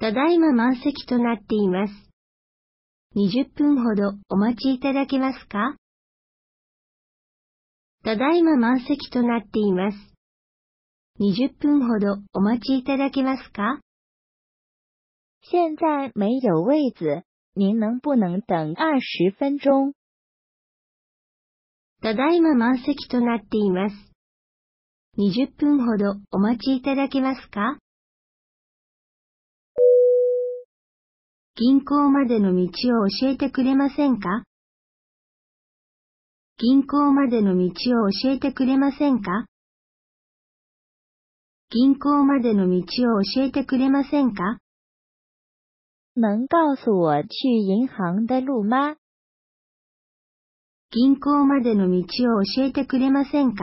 ただいま満席となっています。20分ほどお待ちいただけますかただいま満席となっています。20分ほどお待ちいただけますか現在没有位置。您能不能等20分钟？ただいま満席となっています。20分ほどお待ちいただけますか銀行までの道を教えてくれませんか銀行までの道を教えてくれませんか銀行までの道を教えてくれませんか能告诉我去银行的路吗銀行までの道を教えてくれませんか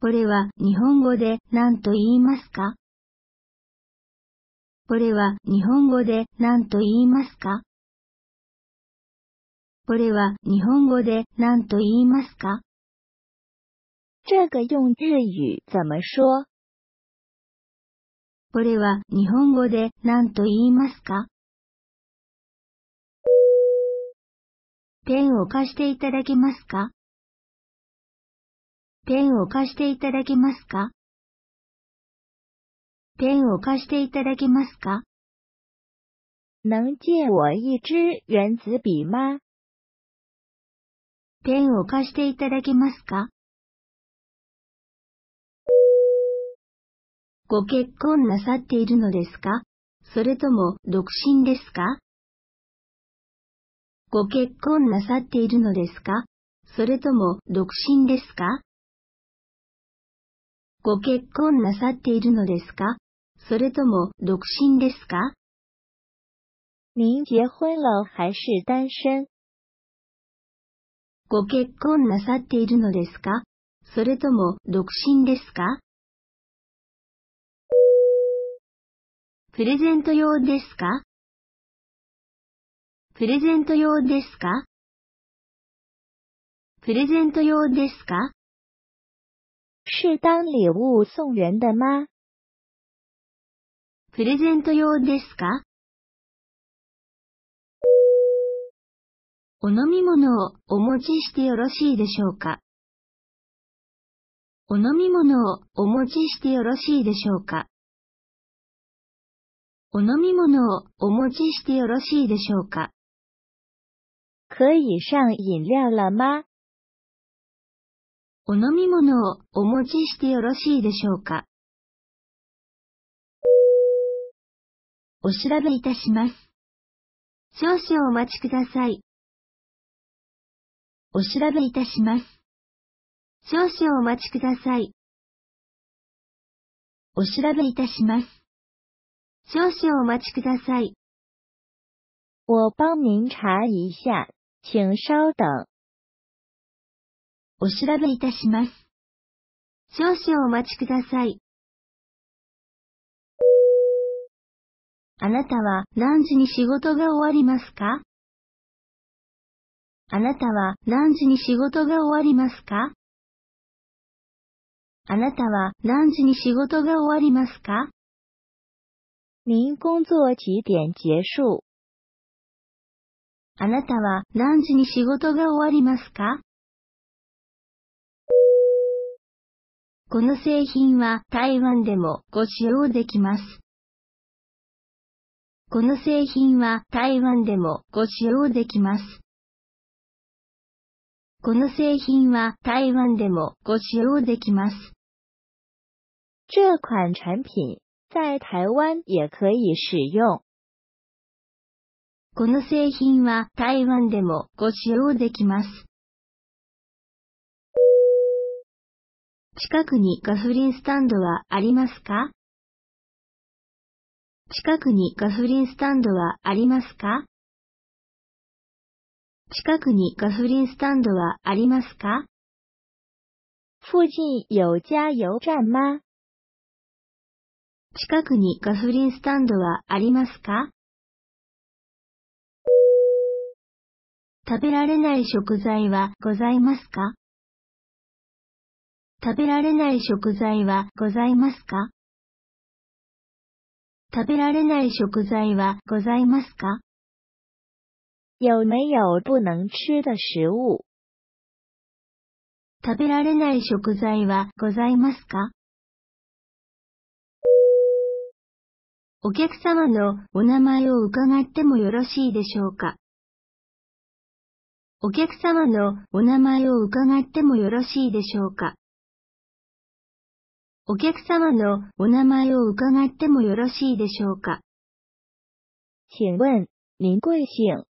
これは日本語で何と言いますかこれは日本語で何と言いますかこれは日本語で何と言いますか这个用日语怎么说これは日本語で何と言いますかペンを貸していただけますかペンを貸していただけますかペンを貸していただけますか能借我一支原子笔吗ペンを貸していただけますかご結婚なさっているのですかそれとも独身ですかご結婚なさっているのですかそれとも独身ですかご結婚なさっているのですかそれとも独身ですか您结婚了还是单身ご結婚なさっているのですかそれとも独身ですかプレゼント用ですかプレゼント用ですかプレゼント用ですか是当礼物送人的吗プレゼント用ですかお飲み物をお持ちしてよろしいでしょうかお飲み物をお持ちしてよろしいでしょうかお飲み物をお持ちしてよろしいでしょうか可以上飲料了吗お飲み物をお持ちしてよろしいでしょうかお調べいたします。少々お待ちください。お調べいたします。少々お待ちください。お調べいたします。少々お待ちください。我帮您查一下，请稍等。お調べいたします。少々お待ちください。あなたは何時に仕事が終わりますかあなたは何時に仕事が終わりますかあなたは何時に仕事が終わりますか您工作几点结束あなたは何時に仕事が終わりますかこの製品は台湾でもご使用できます。この製品は台湾でもご使用できます。この製品は台湾でもご使用できます。这款产品在台湾也可以使用。この製品は台湾でもご使用できます。近くにガソリンスタンドはありますか近くにガソリンスタンドはありますか近くにガソリンスタンドはありますか附近有加油站吗近くにガソリンスタンドはありますか食べられない食材はございますか食べられない食材はございますか食べられない食材はございますか有没有不能吃的食物食べられない食材はございますかお客様のお名前を伺ってもよろしいでしょうかお客様のお名前を伺ってもよろしいでしょうかお客様のお名前を伺ってもよろしいでしょうか请问、林贵姓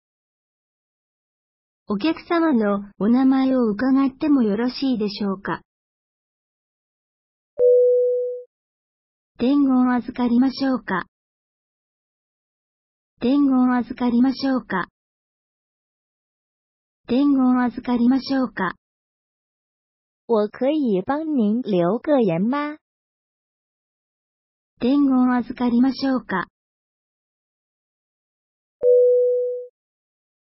お客様のお名前を伺ってもよろしいでしょうか伝言預かりましょうか伝言預かりましょうか伝言預かりましょうか我可以帮您留个言吗伝言を預かりましょうか。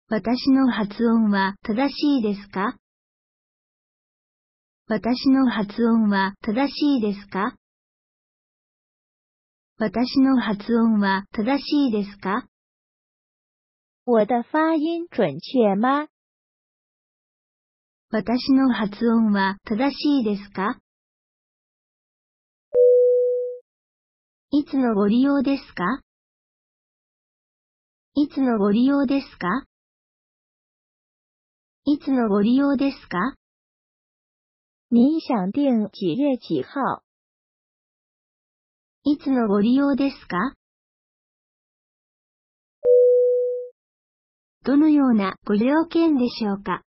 私の発音は正しいですか私の発音は正しいですか私の発音は正しいですか我的发音准确吗私の発音は正しいですかいつのご利用ですかいつのご利用ですかいつのご利用ですか您想订几月几号いつのご利用ですかどのようなご用件でしょうか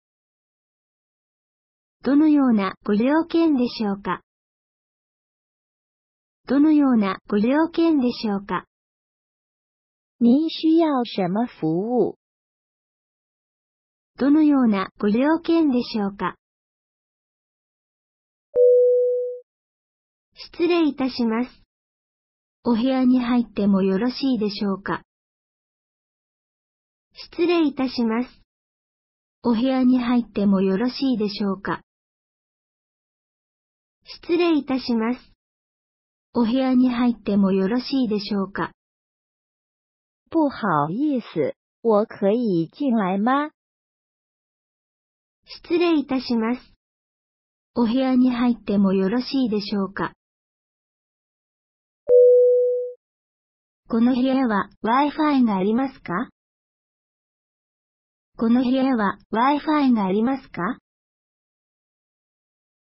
どのようなご用件でしょうかどのようなご了見でしょうか您需要什么服务どのようなご了見でしょうか失礼いたします。お部屋に入ってもよろしいでしょうか失礼いたします。お部屋に入ってもよろしいでしょうか失礼いたします。お部屋に入ってもよろしいでしょうか不好意思、我可以进来吗失礼いたします。お部屋に入ってもよろしいでしょうかこの部屋は Wi-Fi がありますかこの部屋は Wi-Fi がありますか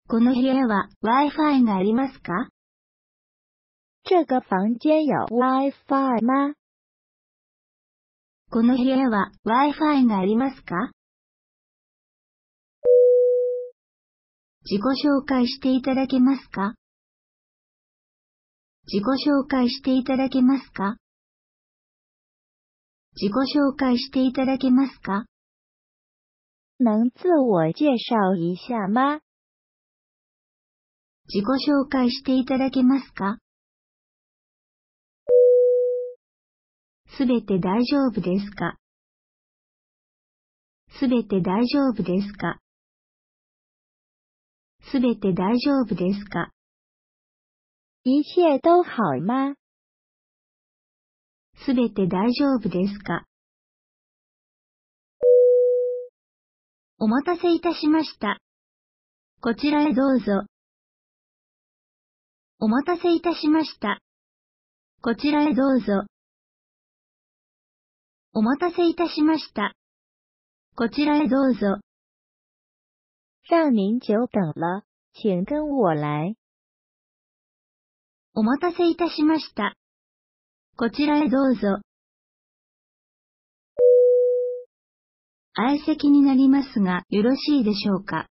この部屋は Wi-Fi がありますか这个房间有 Wi-Fi 吗この部屋は Wi-Fi がありますか自己紹介していただけますか自己紹介していただけますか自己紹介していただけますか能自我介紹一下吗自己紹介していただけますかすべて大丈夫ですかすべて大丈夫ですかすべて大丈夫ですか一切都好吗すべて大丈夫ですかお待たせいたしました。こちらへどうぞ。お待たせいたしました。こちらへどうぞ。お待たせいたしました。こちらへどうぞ。让您久等了，请跟我来。お待たせいたしました。こちらへどうぞ。相席になりますが、よろしいでしょうか。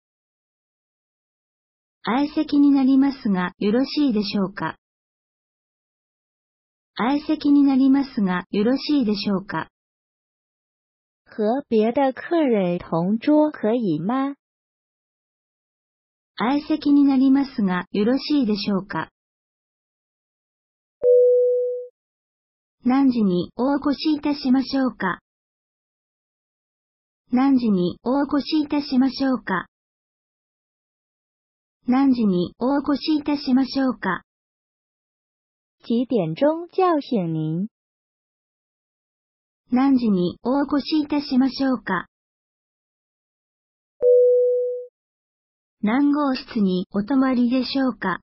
相席になりますが、よろしいでしょうか。相席になりますが、よろしいでしょうか。和别的客人同桌可以吗相席になりますが、よろしいでしょうか何時にお越しいたしましょうか何時にお越しいたしましょうか何時にお越しいたしましょうか几点钟叫醒您何時にお起こしいたしましょうか何号室にお泊まりでしょうか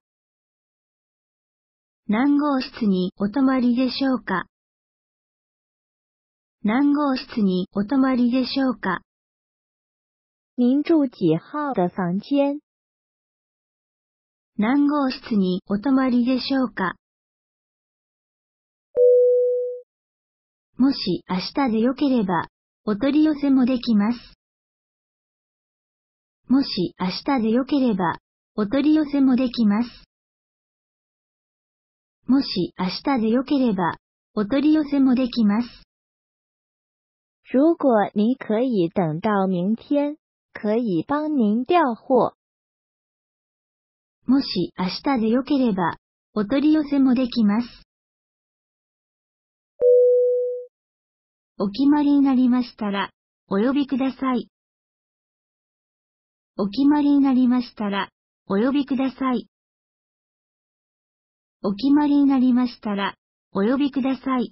何号室にお泊まりでしょうか何号室にお泊まりでしょうか您住几号的房间何号室にお泊まりでしょうかもし明日で良ければ、お取り寄せもできます。もし明日で良ければ、お取り寄せもできます。もし明日で良ければ、お取り寄せもできます。如果你可以等到明天，可以帮您调货。もし明日で良ければ、お取り寄せもできます。お決まりになりましたら、お呼びください。お決まりになりましたら、お呼びください。お決まりになりましたら、お呼びください。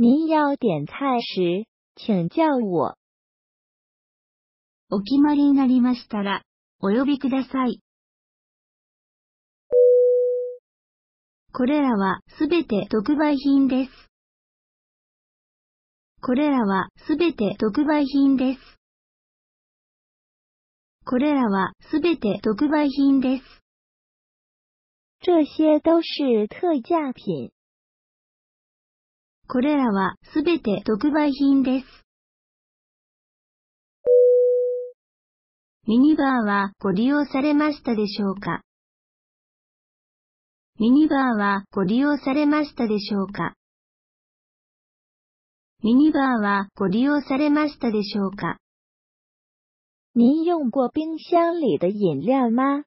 您要点菜时、请叫我。お決まりになりましたら、お呼びください。これらはすべて特売品です。これらはすべて特売品です。これらはすべて特売品です。这些都是特价品。これらはすべて特売品です。ミニバーはご利用されましたでしょうかミニバーはご利用されましたでしょうかミニバーはご利用されましたでしょうか您用过冰箱里的料吗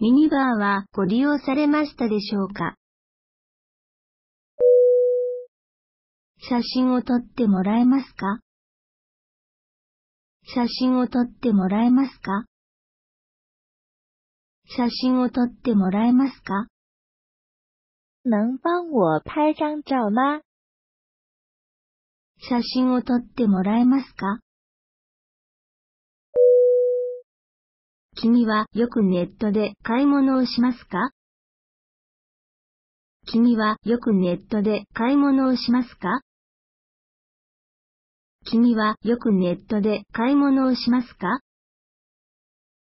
ミニバーはご利用されましたでしょうか写真を撮ってもらえますか写真を撮ってもらえますか写真を撮ってもらえますか能帮我拍张照吗写真を撮ってもらえますか君はよくネットで買い物をしますか君はよくネットで買い物をしますか君はよくネットで買い物をしますか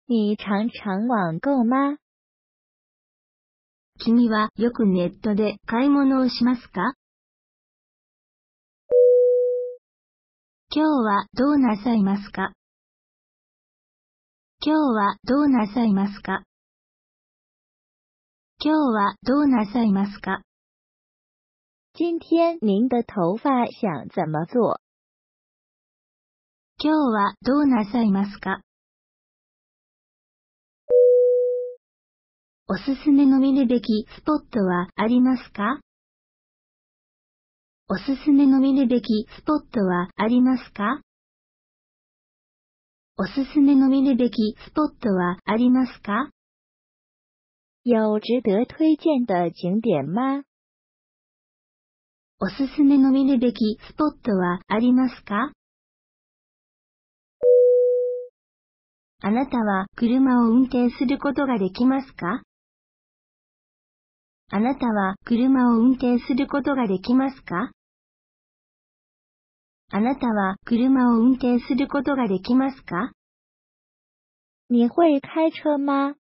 你常常网购吗君はよくネットで買い物をしますか今日はどうなさいますか今日はどうなさいますか今日はどうなさいますか今天您的头发想怎么做今日はどうなさいますかおすすめの見るべきスポットはありますかおすすめの見るべきスポットはありますかおすすめの見るべきスポットはありますか有值得推薦的景点吗おすすめの見るべきスポットはありますかあなたは車を運転することができますかあなたは車を運転することができますかあなたは車を運転することができますか你会开车吗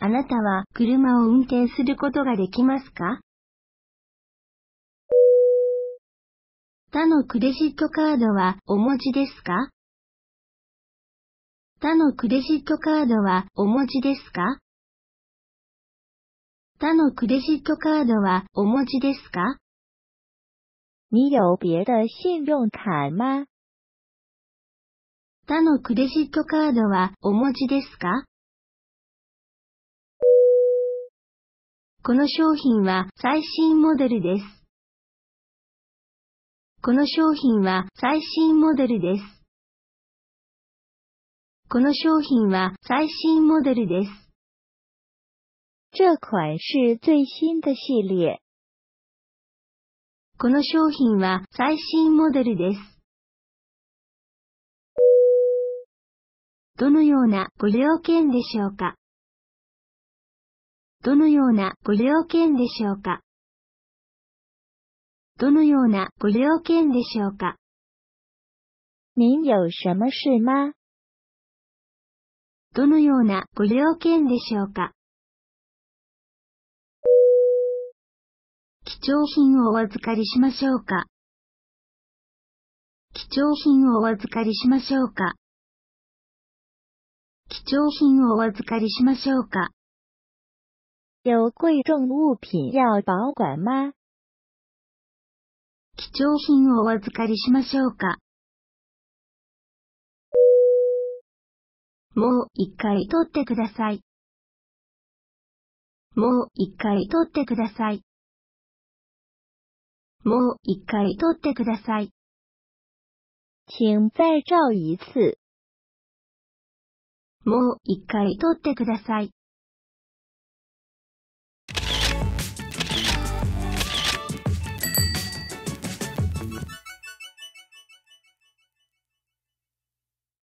あなたは車を運転することができますか他のクレジットカードはお持ちですか他のクレジットカードはお持ちですか他のクレジットカードはお持ちですか你有别的信用卡吗他のクレジットカードはお持ちですかこの商品は最新モデルです。この商品は最新モデルです。この商品は最新モデルです。这款是最新的系列。この商品は最新モデルです。どのようなご了見でしょうかどのようなご了見でしょうかどのようなご了見でしょうか您有什么事吗どのようなご了見でしょうか貴重品をお預かりしましょうか貴重品をお預かりしましょうか貴重品をお預かりしましょうか有贵重物品要保管吗貴重品をお預かりしましょうかもう一回取ってください。もう一回取ってください。もう一回撮ってください。请再照一次。もう一回撮ってください。